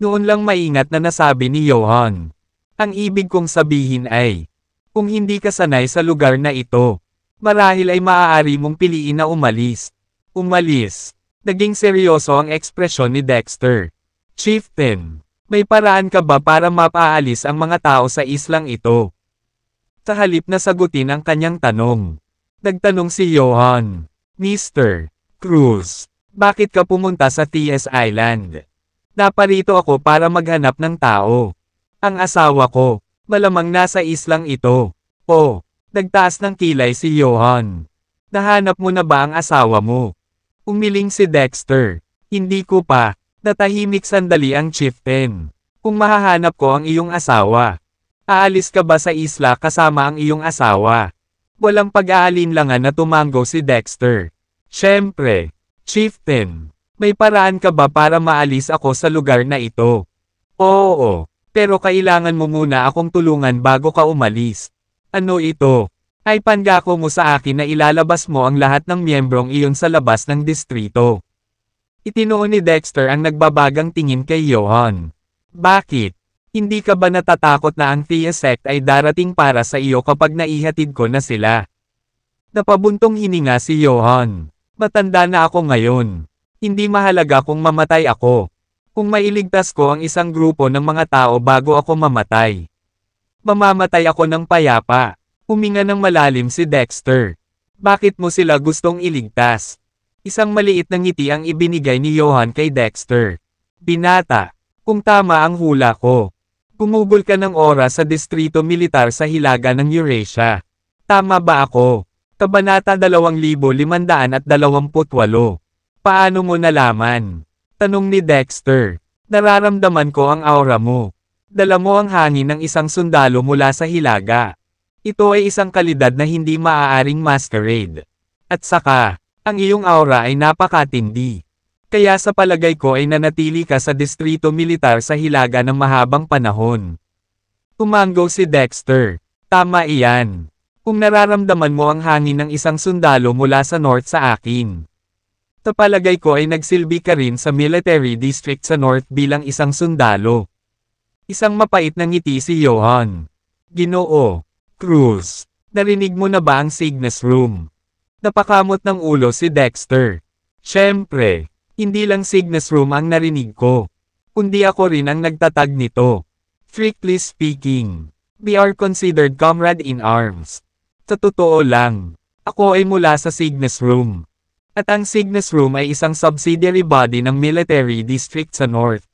Noon lang maingat na nasabi ni Johan. Ang ibig kong sabihin ay, kung hindi ka sanay sa lugar na ito, marahil ay maaari mong piliin na umalis. Umalis. Naging seryoso ang ekspresyon ni Dexter. Chieftain, may paraan ka ba para mapaalis ang mga tao sa islang ito? Sa halip na sagutin ang kanyang tanong. Nagtanong si Johan. Mr. Cruz, bakit ka pumunta sa TS Island? Naparito ako para maghanap ng tao. Ang asawa ko, malamang nasa islang ito. Oh, nagtaas ng kilay si Johan. Nahanap mo na ba ang asawa mo? Umiling si Dexter. Hindi ko pa, natahimik sandali ang chieftain. Kung mahahanap ko ang iyong asawa, aalis ka ba sa isla kasama ang iyong asawa? Walang pag-aalinlangan na tumango si Dexter. Siyempre, Chieftain, may paraan ka ba para maalis ako sa lugar na ito? Oo, pero kailangan mo muna akong tulungan bago ka umalis. Ano ito? Ay pangako mo sa akin na ilalabas mo ang lahat ng miyembrong iyon sa labas ng distrito. Itinoon ni Dexter ang nagbabagang tingin kay Johan. Bakit? Hindi ka ba natatakot na ang tea effect ay darating para sa iyo kapag naihatid ko na sila? Napabuntong hininga si Johan. Matanda na ako ngayon. Hindi mahalaga kung mamatay ako. Kung mailigtas ko ang isang grupo ng mga tao bago ako mamatay. Mamamatay ako ng payapa. Huminga ng malalim si Dexter. Bakit mo sila gustong iligtas? Isang maliit na ngiti ang ibinigay ni Johan kay Dexter. Binata, kung tama ang hula ko, Pumugol ka ng oras sa distrito militar sa hilaga ng Eurasia. Tama ba ako? Kabanata 2528. Paano mo nalaman? Tanong ni Dexter. Nararamdaman ko ang aura mo. Dala mo ang hangin ng isang sundalo mula sa hilaga. Ito ay isang kalidad na hindi maaaring masquerade. At saka, ang iyong aura ay napakatindi. Kaya sa palagay ko ay nanatili ka sa distrito militar sa hilaga ng mahabang panahon. Tumango si Dexter. Tama iyan. Kung nararamdaman mo ang hangin ng isang sundalo mula sa north sa akin. Sa palagay ko ay nagsilbi ka rin sa military district sa north bilang isang sundalo. Isang mapait na ngiti si Johan. Ginoo. Cruz. Narinig mo na ba ang Cygnus Room? Napakamot ng ulo si Dexter. Siyempre. Hindi lang Cygnus Room ang narinig ko. Kundi ako rin ang nagtatag nito. Strictly speaking, we are considered comrade in arms. Sa totoo lang, ako ay mula sa Cygnus Room. At ang Cygnus Room ay isang subsidiary body ng military district sa North.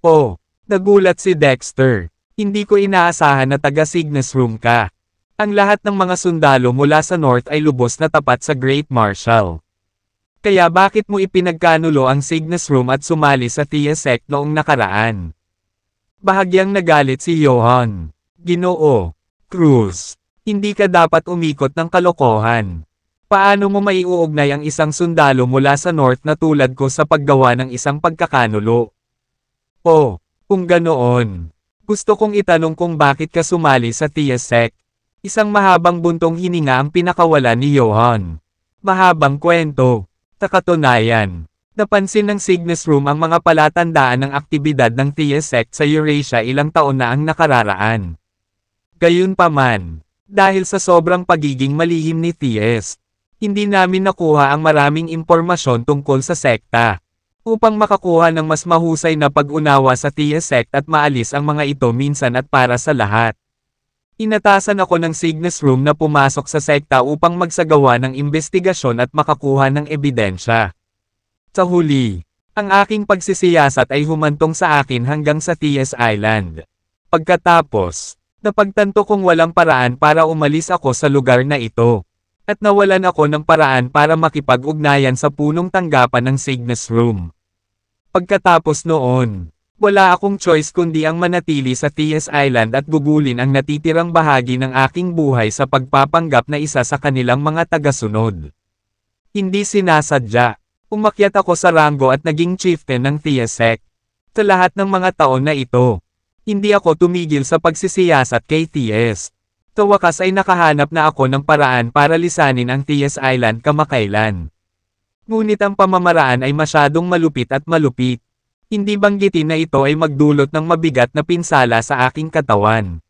Oh, nagulat si Dexter. Hindi ko inaasahan na taga Cygnus Room ka. Ang lahat ng mga sundalo mula sa North ay lubos na tapat sa Great Marshal. Kaya bakit mo ipinagkanulo ang Cygnus Room at sumali sa Tia noong nakaraan? Bahagyang nagalit si Johan. Ginoo. Cruz. Hindi ka dapat umikot ng kalokohan. Paano mo maiuugnay ang isang sundalo mula sa North na tulad ko sa paggawa ng isang pagkakanulo? Oh, kung ganoon. Gusto kong itanong kung bakit ka sumali sa Tia Isang mahabang buntong hininga ang pinakawalan ni Johan. Mahabang kwento. Nakatunayan, napansin ng Cygnus Room ang mga palatandaan ng aktibidad ng TSEC sa Eurasia ilang taon na ang nakararaan. Gayunpaman, dahil sa sobrang pagiging malihim ni TS, hindi namin nakuha ang maraming impormasyon tungkol sa sekta. Upang makakuha ng mas mahusay na pag-unawa sa TSEC at maalis ang mga ito minsan at para sa lahat. Inatasan ako ng Cygnus Room na pumasok sa sekta upang magsagawa ng investigasyon at makakuha ng ebidensya. Sa huli, ang aking pagsisiyasat ay humantong sa akin hanggang sa TS Island. Pagkatapos, napagtanto kong walang paraan para umalis ako sa lugar na ito. At nawalan ako ng paraan para makipag-ugnayan sa punong tanggapan ng Cygnus Room. Pagkatapos noon, wala akong choice kundi ang manatili sa T.S. Island at gugulin ang natitirang bahagi ng aking buhay sa pagpapanggap na isa sa kanilang mga tagasunod. Hindi sinasadya. Umakyat ako sa rango at naging chieftain ng TSEC. Sa lahat ng mga taon na ito, hindi ako tumigil sa pagsisiyasat kay TS. Sa wakas ay nakahanap na ako ng paraan para lisanin ang TS Island kamakailan. Ngunit ang pamamaraan ay masyadong malupit at malupit. Hindi banggitin na ito ay magdulot ng mabigat na pinsala sa aking katawan.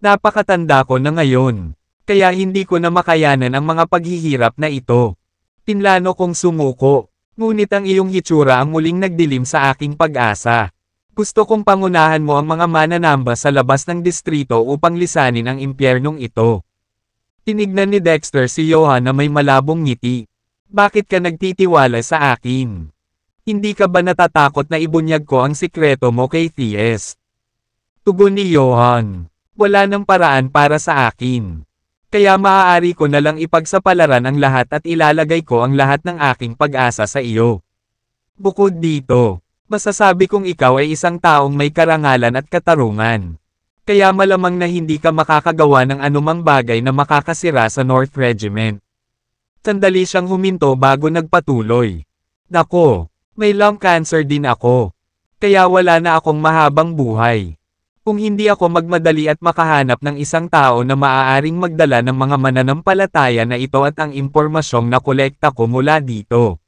Napakatanda ko na ngayon. Kaya hindi ko na makayanan ang mga paghihirap na ito. Pinlano kong sumuko. Ngunit ang iyong hitsura ang muling nagdilim sa aking pag-asa. Gusto kong pangunahan mo ang mga mananamba sa labas ng distrito upang lisanin ang impyernong ito. Tinignan ni Dexter si Johan na may malabong ngiti. Bakit ka nagtitiwala sa akin? Hindi ka ba natatakot na ibunyag ko ang sikreto mo kay Thies? Tugon ni Johan. Wala nang paraan para sa akin. Kaya maaari ko na lang ipagsapalaran ang lahat at ilalagay ko ang lahat ng aking pag-asa sa iyo. Bukod dito, masasabi kong ikaw ay isang taong may karangalan at katarungan. Kaya malamang na hindi ka makakagawa ng anumang bagay na makakasira sa North Regiment. Sandali siyang huminto bago nagpatuloy. Dako, may lung cancer din ako. Kaya wala na akong mahabang buhay. Kung hindi ako magmadali at makahanap ng isang tao na maaaring magdala ng mga mananampalataya na ito at ang impormasyong nakolekta ko mula dito.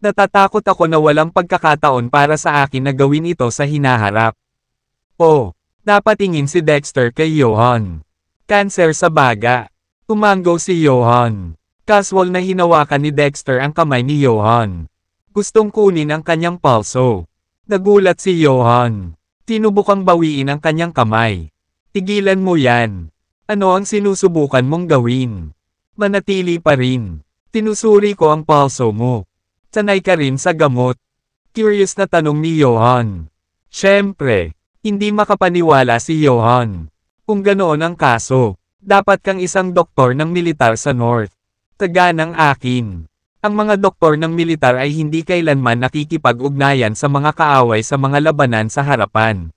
Natatakot ako na walang pagkakataon para sa akin na gawin ito sa hinaharap. Oh, napatingin si Dexter kay Johan. Cancer sa baga. Tumango si Johan. Casual na hinawakan ni Dexter ang kamay ni Johan. Gustong kunin ang kanyang palso. Nagulat si Johan. Tinubukang bawiin ang kanyang kamay. Tigilan mo yan. Ano ang sinusubukan mong gawin? Manatili pa rin. Tinusuri ko ang palso mo. Sanay ka rin sa gamot. Curious na tanong ni Johan. Siyempre, hindi makapaniwala si Johan. Kung ganoon ang kaso, dapat kang isang doktor ng militar sa North. Taga ng akin. Ang mga doktor ng militar ay hindi kailanman nakikipag-ugnayan sa mga kaaway sa mga labanan sa harapan.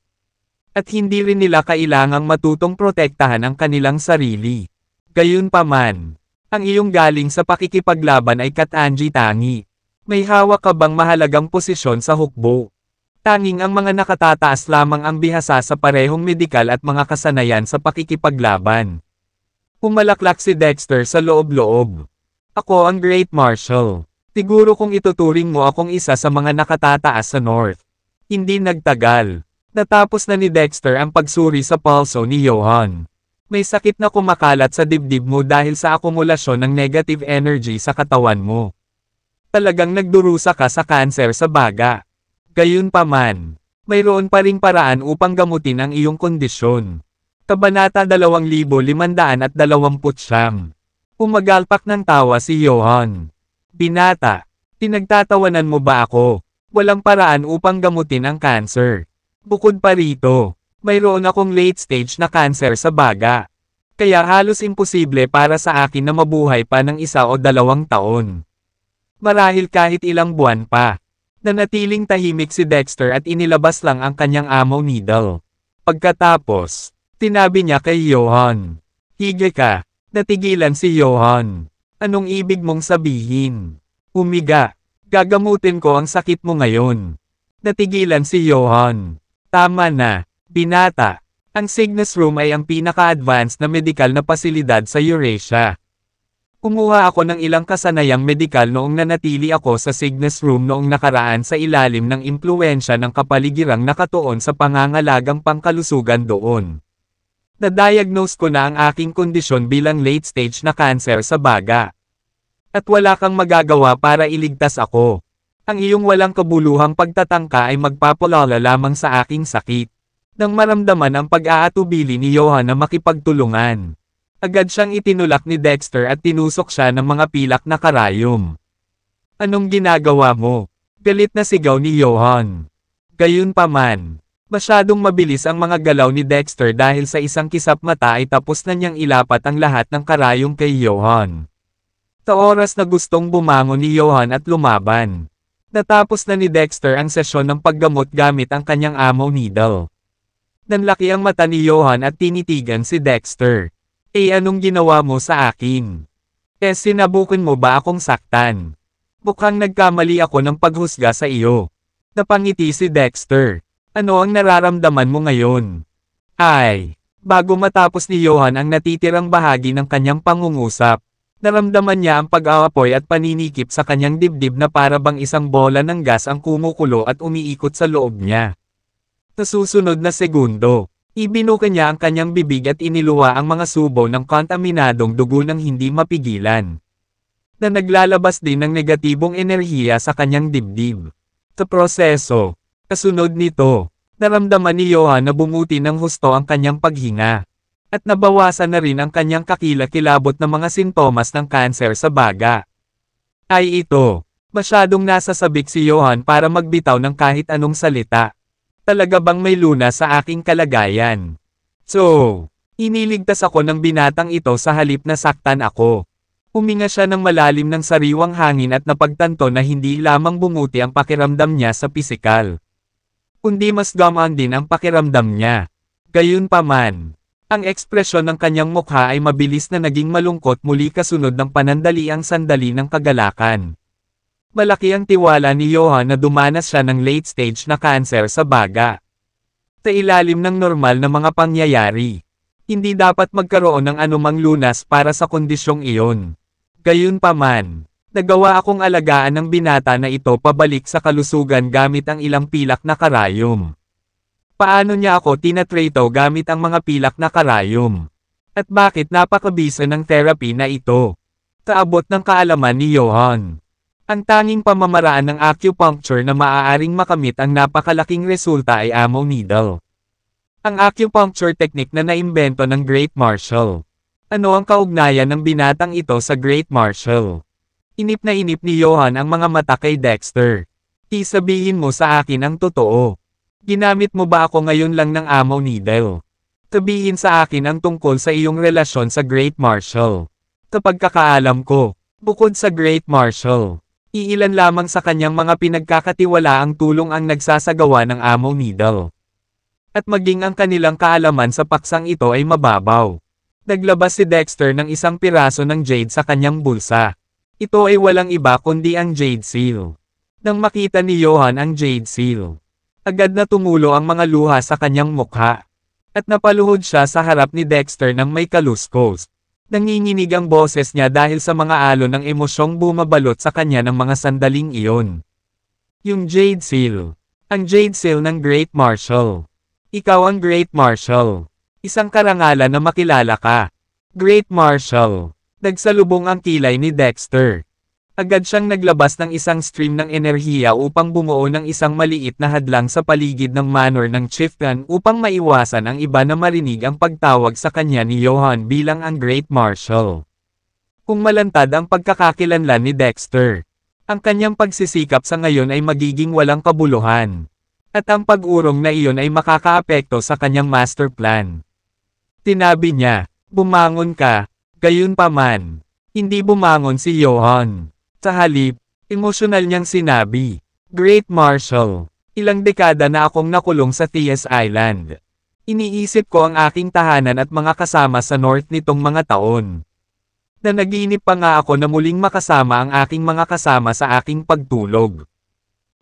At hindi rin nila kailangang matutong protektahan ang kanilang sarili. Gayunpaman, ang iyong galing sa pakikipaglaban ay katanji tangi. May hawak ka bang mahalagang posisyon sa hukbo? Tanging ang mga nakatataas lamang ang bihasa sa parehong medikal at mga kasanayan sa pakikipaglaban. Pumalaklak si Dexter sa loob-loob. Ako ang Great Marshal. Siguro kung ituturing mo akong isa sa mga nakatataas sa North. Hindi nagtagal. Natapos na ni Dexter ang pagsuri sa pulso ni Johan. May sakit na kumakalat sa dibdib mo dahil sa akumulasyon ng negative energy sa katawan mo. Talagang nagdurusa ka sa cancer sa baga. Gayunpaman, mayroon pa ring paraan upang gamutin ang iyong kondisyon. Kabanata at 20 Umagalpak ng tawa si Johan. Binata, tinagtatawanan mo ba ako? Walang paraan upang gamutin ang cancer. Bukod pa rito, mayroon akong late stage na cancer sa baga. Kaya halos imposible para sa akin na mabuhay pa ng isa o dalawang taon. Marahil kahit ilang buwan pa. Nanatiling tahimik si Dexter at inilabas lang ang kanyang amo needle. Pagkatapos, tinabi niya kay Johan. Hige ka, Natigilan si Johan. Anong ibig mong sabihin? Umiga. Gagamutin ko ang sakit mo ngayon. Natigilan si Johan. Tama na, binata. Ang Cygnus Room ay ang pinaka-advanced na medikal na pasilidad sa Eurasia. Kumuha ako ng ilang kasanayang medikal noong nanatili ako sa Cygnus Room noong nakaraan sa ilalim ng impluensya ng kapaligirang nakatuon sa pangangalagang pangkalusugan doon. Na-diagnose ko na ang aking kondisyon bilang late-stage na cancer sa baga. At wala kang magagawa para iligtas ako. Ang iyong walang kabuluhang pagtatangka ay magpapalala lamang sa aking sakit. Nang maramdaman ang pag-aatubili ni Johan na makipagtulungan. Agad siyang itinulak ni Dexter at tinusok siya ng mga pilak na karayom. Anong ginagawa mo? Galit na sigaw ni Johan. Gayunpaman, Masyadong mabilis ang mga galaw ni Dexter dahil sa isang kisap mata ay tapos na niyang ilapat ang lahat ng karayong kay Johan. Sa oras na gustong bumangon ni Johan at lumaban. Natapos na ni Dexter ang sesyon ng paggamot gamit ang kanyang amo needle. Nanlaki ang mata ni Johan at tinitigan si Dexter. Eh anong ginawa mo sa akin? Eh sinabukin mo ba akong saktan? Mukhang nagkamali ako ng paghusga sa iyo. Napangiti si Dexter. Ano ang nararamdaman mo ngayon? Ay, bago matapos ni Johan ang natitirang bahagi ng kanyang pangungusap, naramdaman niya ang pag-aapoy at paninikip sa kanyang dibdib na para bang isang bola ng gas ang kumukulo at umiikot sa loob niya. Sa susunod na segundo, ibinuka niya ang kanyang bibig at iniluwa ang mga subo ng kontaminadong dugo ng hindi mapigilan. Na naglalabas din ng negatibong enerhiya sa kanyang dibdib. Sa proseso, Kasunod nito, naramdaman ni Johan na bumuti ng husto ang kanyang paghinga. At nabawasan na rin ang kanyang kakilakilabot na mga sintomas ng kanser sa baga. Ay ito, masyadong nasa sabik si Johan para magbitaw ng kahit anong salita. Talaga bang may luna sa aking kalagayan? So, iniligtas ako ng binatang ito sa halip na saktan ako. Huminga siya ng malalim ng sariwang hangin at napagtanto na hindi lamang bumuti ang pakiramdam niya sa pisikal kundi mas gamaan din ang pakiramdam niya. Gayunpaman, ang ekspresyon ng kanyang mukha ay mabilis na naging malungkot muli kasunod ng panandaliang sandali ng kagalakan. Malaki ang tiwala ni Johan na dumanas siya ng late stage na cancer sa baga. Sa ilalim ng normal na mga pangyayari, hindi dapat magkaroon ng anumang lunas para sa kondisyong iyon. Gayunpaman, Nagawa akong alagaan ng binata na ito pabalik sa kalusugan gamit ang ilang pilak na karayom. Paano niya ako tinatrato gamit ang mga pilak na karayom? At bakit napakabisa ng therapy na ito? Kaabot ng kaalaman ni Johan. Ang tanging pamamaraan ng acupuncture na maaaring makamit ang napakalaking resulta ay ammo needle. Ang acupuncture technique na naimbento ng Great Marshal. Ano ang kaugnayan ng binatang ito sa Great Marshal? Inip na inip ni Johan ang mga mata kay Dexter. Isabihin mo sa akin ang totoo. Ginamit mo ba ako ngayon lang ng amaw needle? Sabihin sa akin ang tungkol sa iyong relasyon sa Great Marshal. Kapag kakaalam ko, bukod sa Great Marshal, iilan lamang sa kanyang mga pinagkakatiwala ang tulong ang nagsasagawa ng amaw needle. At maging ang kanilang kaalaman sa paksang ito ay mababaw. Naglabas si Dexter ng isang piraso ng jade sa kanyang bulsa. Ito ay walang iba kundi ang Jade Seal. Nang makita ni Johan ang Jade Seal, agad na tumulo ang mga luha sa kanyang mukha. At napaluhod siya sa harap ni Dexter ng may kaluskos. Nanginginig ang boses niya dahil sa mga alon ng emosyong bumabalot sa kanya ng mga sandaling iyon. Yung Jade Seal. Ang Jade Seal ng Great Marshal. Ikaw ang Great Marshal. Isang karangalan na makilala ka. Great Marshal. Nagsalubong ang kilay ni Dexter. Agad siyang naglabas ng isang stream ng enerhiya upang bumuo ng isang maliit na hadlang sa paligid ng manor ng chieftain upang maiwasan ang iba na marinig ang pagtawag sa kanya ni Johan bilang ang Great Marshal. Kung malantad ang pagkakakilanlan ni Dexter, ang kanyang pagsisikap sa ngayon ay magiging walang kabuluhan. At ang pag-urong na iyon ay makakaapekto sa kanyang master plan. Tinabi niya, bumangon ka, Gayunpaman, hindi bumangon si Johan. Sa halip, emosyonal niyang sinabi, Great Marshal, ilang dekada na akong nakulong sa TS Island. Iniisip ko ang aking tahanan at mga kasama sa north nitong mga taon. Na naginip pa nga ako na muling makasama ang aking mga kasama sa aking pagtulog.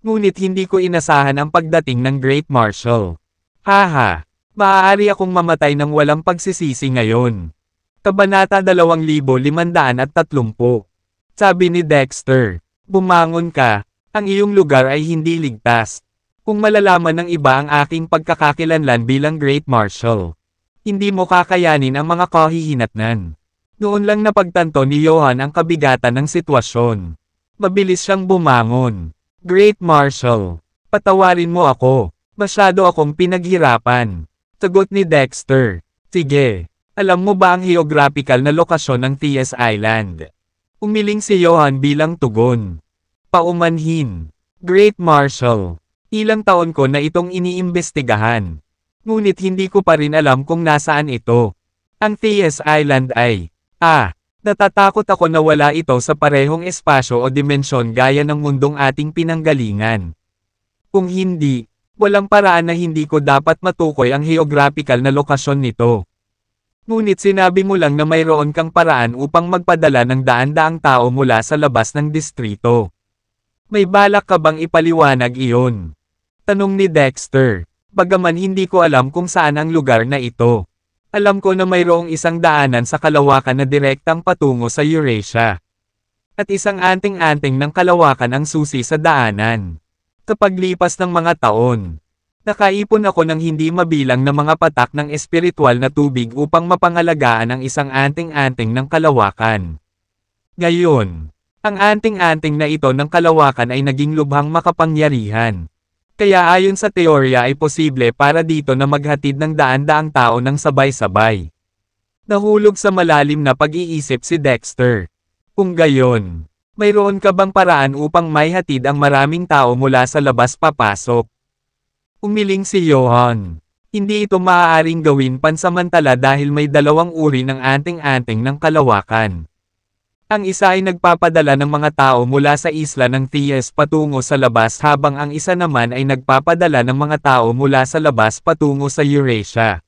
Ngunit hindi ko inasahan ang pagdating ng Great Marshal. Haha, maaari akong mamatay ng walang pagsisisi ngayon. Kabanata 2530. Sabi ni Dexter, Bumangon ka, ang iyong lugar ay hindi ligtas. Kung malalaman ng iba ang aking pagkakakilanlan bilang Great Marshal, hindi mo kakayanin ang mga kahihinatnan. Noon lang napagtanto ni Johan ang kabigatan ng sitwasyon. Mabilis siyang bumangon. Great Marshal, patawarin mo ako. Masyado akong pinaghirapan. Sagot ni Dexter. Sige, alam mo ba ang geographical na lokasyon ng TS Island? Umiling si Johan bilang tugon. Paumanhin. Great Marshall. Ilang taon ko na itong iniimbestigahan. Ngunit hindi ko pa rin alam kung nasaan ito. Ang TS Island ay, ah, natatakot ako na wala ito sa parehong espasyo o dimensyon gaya ng mundong ating pinanggalingan. Kung hindi, walang paraan na hindi ko dapat matukoy ang geographical na lokasyon nito. Ngunit sinabi mo lang na mayroon kang paraan upang magpadala ng daan-daang tao mula sa labas ng distrito. May balak ka bang ipaliwanag iyon? Tanong ni Dexter. Bagaman hindi ko alam kung saan ang lugar na ito. Alam ko na mayroong isang daanan sa kalawakan na direktang patungo sa Eurasia. At isang anting-anting ng kalawakan ang susi sa daanan. Kapag lipas ng mga taon, Nakaipon ako ng hindi mabilang na mga patak ng espiritual na tubig upang mapangalagaan ang isang anting-anting ng kalawakan. Ngayon, ang anting-anting na ito ng kalawakan ay naging lubhang makapangyarihan. Kaya ayon sa teorya ay posible para dito na maghatid ng daan-daang tao ng sabay-sabay. Nahulog sa malalim na pag-iisip si Dexter. Kung gayon, mayroon ka bang paraan upang may hatid ang maraming tao mula sa labas papasok? Umiling si Johan. Hindi ito maaaring gawin pansamantala dahil may dalawang uri ng anting-anting ng kalawakan. Ang isa ay nagpapadala ng mga tao mula sa isla ng Thies patungo sa labas habang ang isa naman ay nagpapadala ng mga tao mula sa labas patungo sa Eurasia.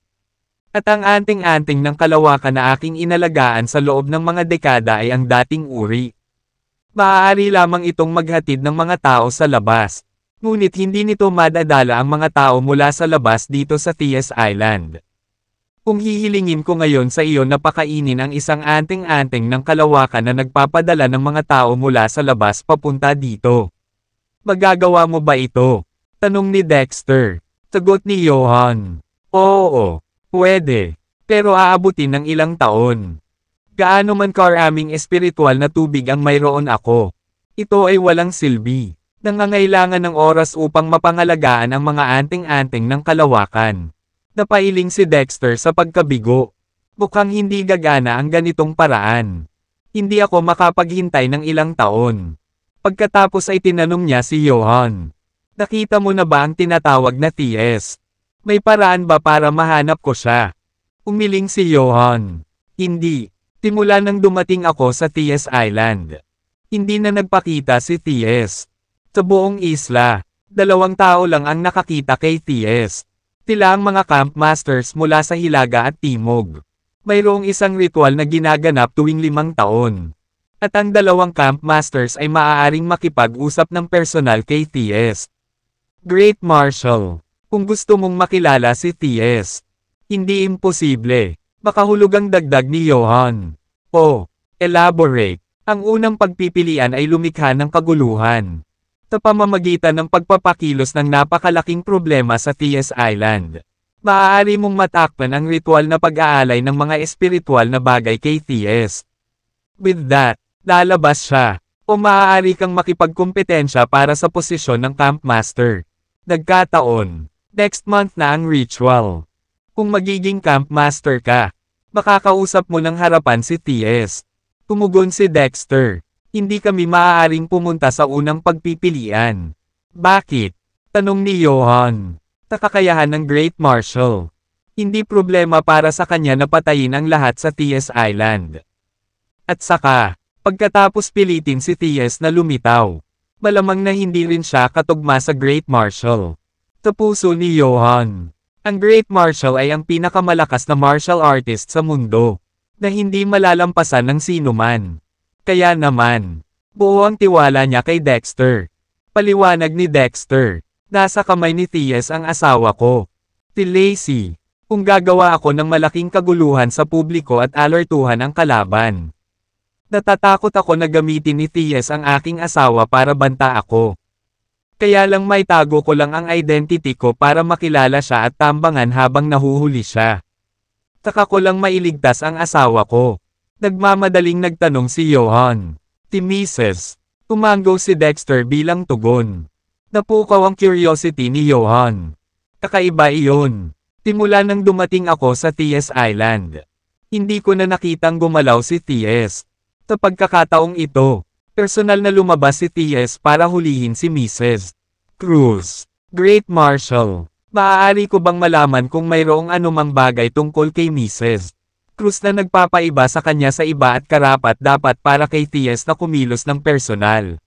At ang anting-anting ng kalawakan na aking inalagaan sa loob ng mga dekada ay ang dating uri. Maaari lamang itong maghatid ng mga tao sa labas, Ngunit hindi nito madadala ang mga tao mula sa labas dito sa Tias Island. Kung hihilingin ko ngayon sa iyo na pakainin ang isang anting-anting ng kalawakan na nagpapadala ng mga tao mula sa labas papunta dito. Magagawa mo ba ito? Tanong ni Dexter. Sagot ni Johan. Oo, pwede. Pero aabutin ng ilang taon. Gaano man karaming espiritual na tubig ang mayroon ako. Ito ay walang silbi nangangailangan ng oras upang mapangalagaan ang mga anting-anting ng kalawakan. Napailing si Dexter sa pagkabigo. Mukhang hindi gagana ang ganitong paraan. Hindi ako makapaghintay ng ilang taon. Pagkatapos ay tinanong niya si Johan. Nakita mo na ba ang tinatawag na TS? May paraan ba para mahanap ko siya? Umiling si Johan. Hindi. Timula nang dumating ako sa TS Island. Hindi na nagpakita si TS. Sa buong isla, dalawang tao lang ang nakakita kay TS. Tila ang mga campmasters mula sa Hilaga at Timog. Mayroong isang ritual na ginaganap tuwing limang taon. At ang dalawang campmasters ay maaaring makipag-usap ng personal kay TS. Great Marshal, kung gusto mong makilala si TS, hindi imposible. Baka hulugang dagdag ni Johan. O, oh, elaborate. Ang unang pagpipilian ay lumikha ng kaguluhan sa pamamagitan ng pagpapakilos ng napakalaking problema sa TS Island. Maaari mong matakpan ang ritual na pag-aalay ng mga espiritual na bagay kay TS. With that, lalabas siya, o maaari kang makipagkompetensya para sa posisyon ng campmaster. Nagkataon, next month na ang ritual. Kung magiging campmaster ka, makakausap mo ng harapan si T.S. Tumugon si Dexter hindi kami maaaring pumunta sa unang pagpipilian. Bakit? Tanong ni Johan. Takakayahan ng Great Marshal. Hindi problema para sa kanya na patayin ang lahat sa T.S. Island. At saka, pagkatapos pilitin si T.S. na lumitaw, malamang na hindi rin siya katugma sa Great Marshal. Tapuso ni Johan. Ang Great Marshal ay ang pinakamalakas na martial artist sa mundo, na hindi malalampasan ng sino man. Kaya naman, buo ang tiwala niya kay Dexter. Paliwanag ni Dexter, nasa kamay ni Tias ang asawa ko. Ti Lacey, kung gagawa ako ng malaking kaguluhan sa publiko at alertuhan ang kalaban. Natatakot ako na gamitin ni Tias ang aking asawa para banta ako. Kaya lang may tago ko lang ang identity ko para makilala siya at tambangan habang nahuhuli siya. Taka ko lang mailigtas ang asawa ko. Nagmamadaling nagtanong si Johan. Timises. Tumango si Dexter bilang tugon. Napukaw ang curiosity ni Johan. Kakaiba iyon. Timula nang dumating ako sa TS Island. Hindi ko na nakitang gumalaw si TS. Sa pagkakataong ito, personal na lumabas si TS para hulihin si Mrs. Cruz. Great Marshal. Maaari ko bang malaman kung mayroong anumang bagay tungkol kay Mrs. Cruz na nagpapaiba sa kanya sa iba at karapat dapat para kay Tias na kumilos ng personal.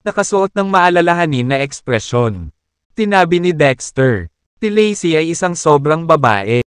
Nakasuot ng maalalahanin na ekspresyon. Tinabi ni Dexter, Ti Lacey ay isang sobrang babae.